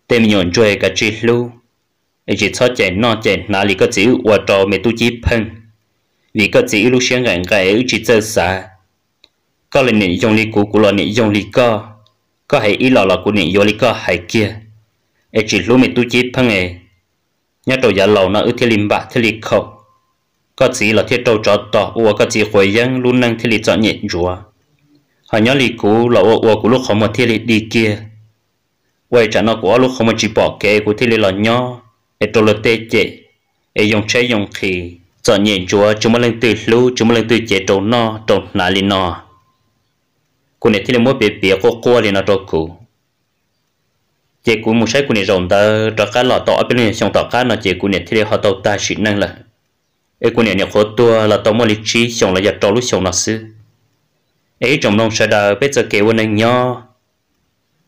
tên mình nhồi chuối cả chỉ lu ê chỉ cho chạy nọ chạy nà lì có chỉ qua trò mẹ tu chỉ phăng vì có chỉ lúc sáng gần cái chỉ chơi xa có lần nè dùng lì cũ của lo nè dùng lì co có hãy ý lo lo của nè dùng lì co hãy kia e chỉ lúc mình tu chỉ phăng e nhớ đầu giờ lâu nó ư thiên lim bạc thiên lim khẩu có chỉ là thiên đầu chọn tỏ ủa có chỉ hồi dân luôn năng thiên lim chọn nhẹ rùa họ nhớ lì cũ là ủa ủa của lúc họ mà thiên lim đi kia quay trả nó của lúc họ mà chỉ bỏ kê của thiên lim là nhó e đầu là tê chệ e dùng trái dùng khí chọn nhẹ chúa chúng mà lên từ lưu chúng mà lên từ chế trâu no trâu nà lì no cô này thiên lim mua bể bể cô cô lì nó trâu cũ chỉ cũng một số của này rộng ta cho cá lọ tỏ bên này xong tỏ cá nó chỉ của này thì họ tàu ta chỉ năng là ấy của này nhiều khó tua là tàu mà lịch chi xong là giật trâu lúc xong là sư ấy trong lòng sợ đời bây giờ kêu anh nhỏ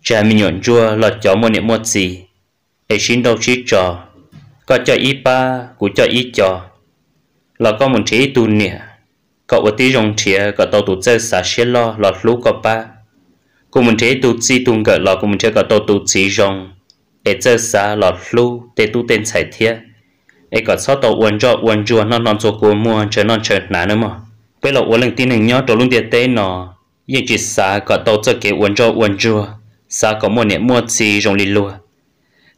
cha mình nhận chua là cho mua niệm mua gì ấy xin đâu chỉ trò có cho ý ba cũng cho ý trò là có một chế tu nè cậu ở tí rồng chia cậu tàu tụt chơi xa xe lo lọt lũ có ba cô mình thấy tu chi tu ngỡ là cô mình thấy có tổ tu chi rong để chơi xa là lu để tu tên chạy thiệt ấy có sao tàu uốn cho uốn chùa non non cho cô mua chơi non chơi nã nữa mà bây giờ uốn lần tin hình nhớ tàu luôn tiệt tê nó nhưng chỉ xa có tàu chơi kế uốn cho uốn chùa xa có mua niệm mua chi rong li lùa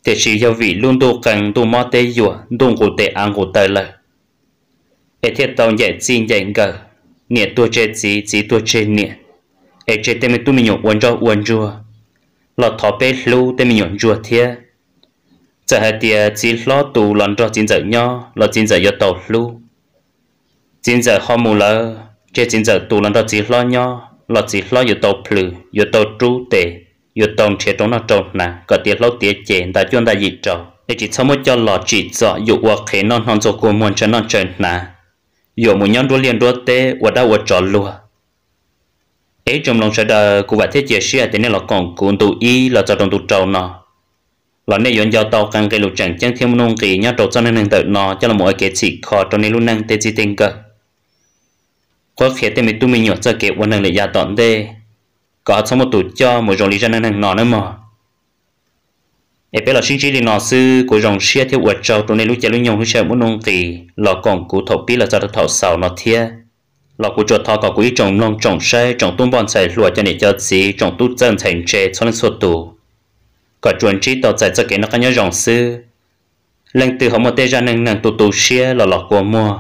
để chỉ yêu vị luôn tu cần tu mò tê dùa tu ngủ tê ăn à ngủ tê lời ấy thiệt tàu dạy chi dạy ngờ niệm tu chơi gì chỉ tu chơi niệm ai chế tên mình tu mình nhộn quấn cho quấn chua lọt thọ bê lưu thì mình nhộn chua thiệt. giờ hai tia chỉ lo tù lọt cho chín giờ nhau lọt chín giờ yo tàu lưu chín giờ họ mù lơ chế chín giờ tù lọt cho chỉ lo nhau lọt chỉ lo yo tàu plü yo tàu tru tệ yo tàu chế trong nó trong nà có tiệt lâu tiệt chế đại chuyên đại gì trò ai chỉ sau mỗi cho lọt chỉ giờ, dụ hoặc khế non hòn dọc cô muốn cho non chơi nà dụ muốn nhau đua liền đua tê và đã và trò lùa ấy trong lòng sợ đời của bạn thế chia sẻ thì nên là còn cuốn tụ y là cho đồng tụ trầu nọ là nên dọn giao tàu càng cái lục chẳng chẳng thêm nông kỳ nhá trộn cho nên nên tự nọ cho là mỗi cái chỉ khó cho nên luôn năng tê chi tinh cơ có khi tên mình tu mình nhỏ cho kẹo quan năng lại gia tọn đê có xong một tụ cho một dòng lý ra năng nọ nữa mà ấy bây là sinh chỉ đi nọ sư của dòng xe theo vật trâu cho nên lúc chơi lúc nhau hứa sợ muốn nông kỳ là còn cụ thổ bí là cho thọ sầu nọ thiê lọ của chuột thọ có quý trồng long trồng xe trồng tung bọn xe lùa cho nể cho xí trồng tu chân thành chế cho nên sụt tù có chuẩn trí tàu chạy cho cái nó cá nhớ rồng sư lên từ họ mua tê ra nâng nâng tụ tụ xia lọ lọ của mua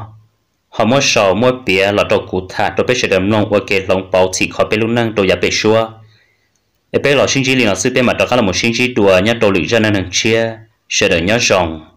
họ mua sò mua bia lọ đầu cụ thả đồ bê sẽ đầm long kê lòng bảo chỉ khỏi bê lúc nâng đồ giá bê xua ở bê lọ sinh trí liền sư tê mà đó là một sinh trí đùa nhá đồ lựu ra nâng chia sẽ đợi nhớ rồng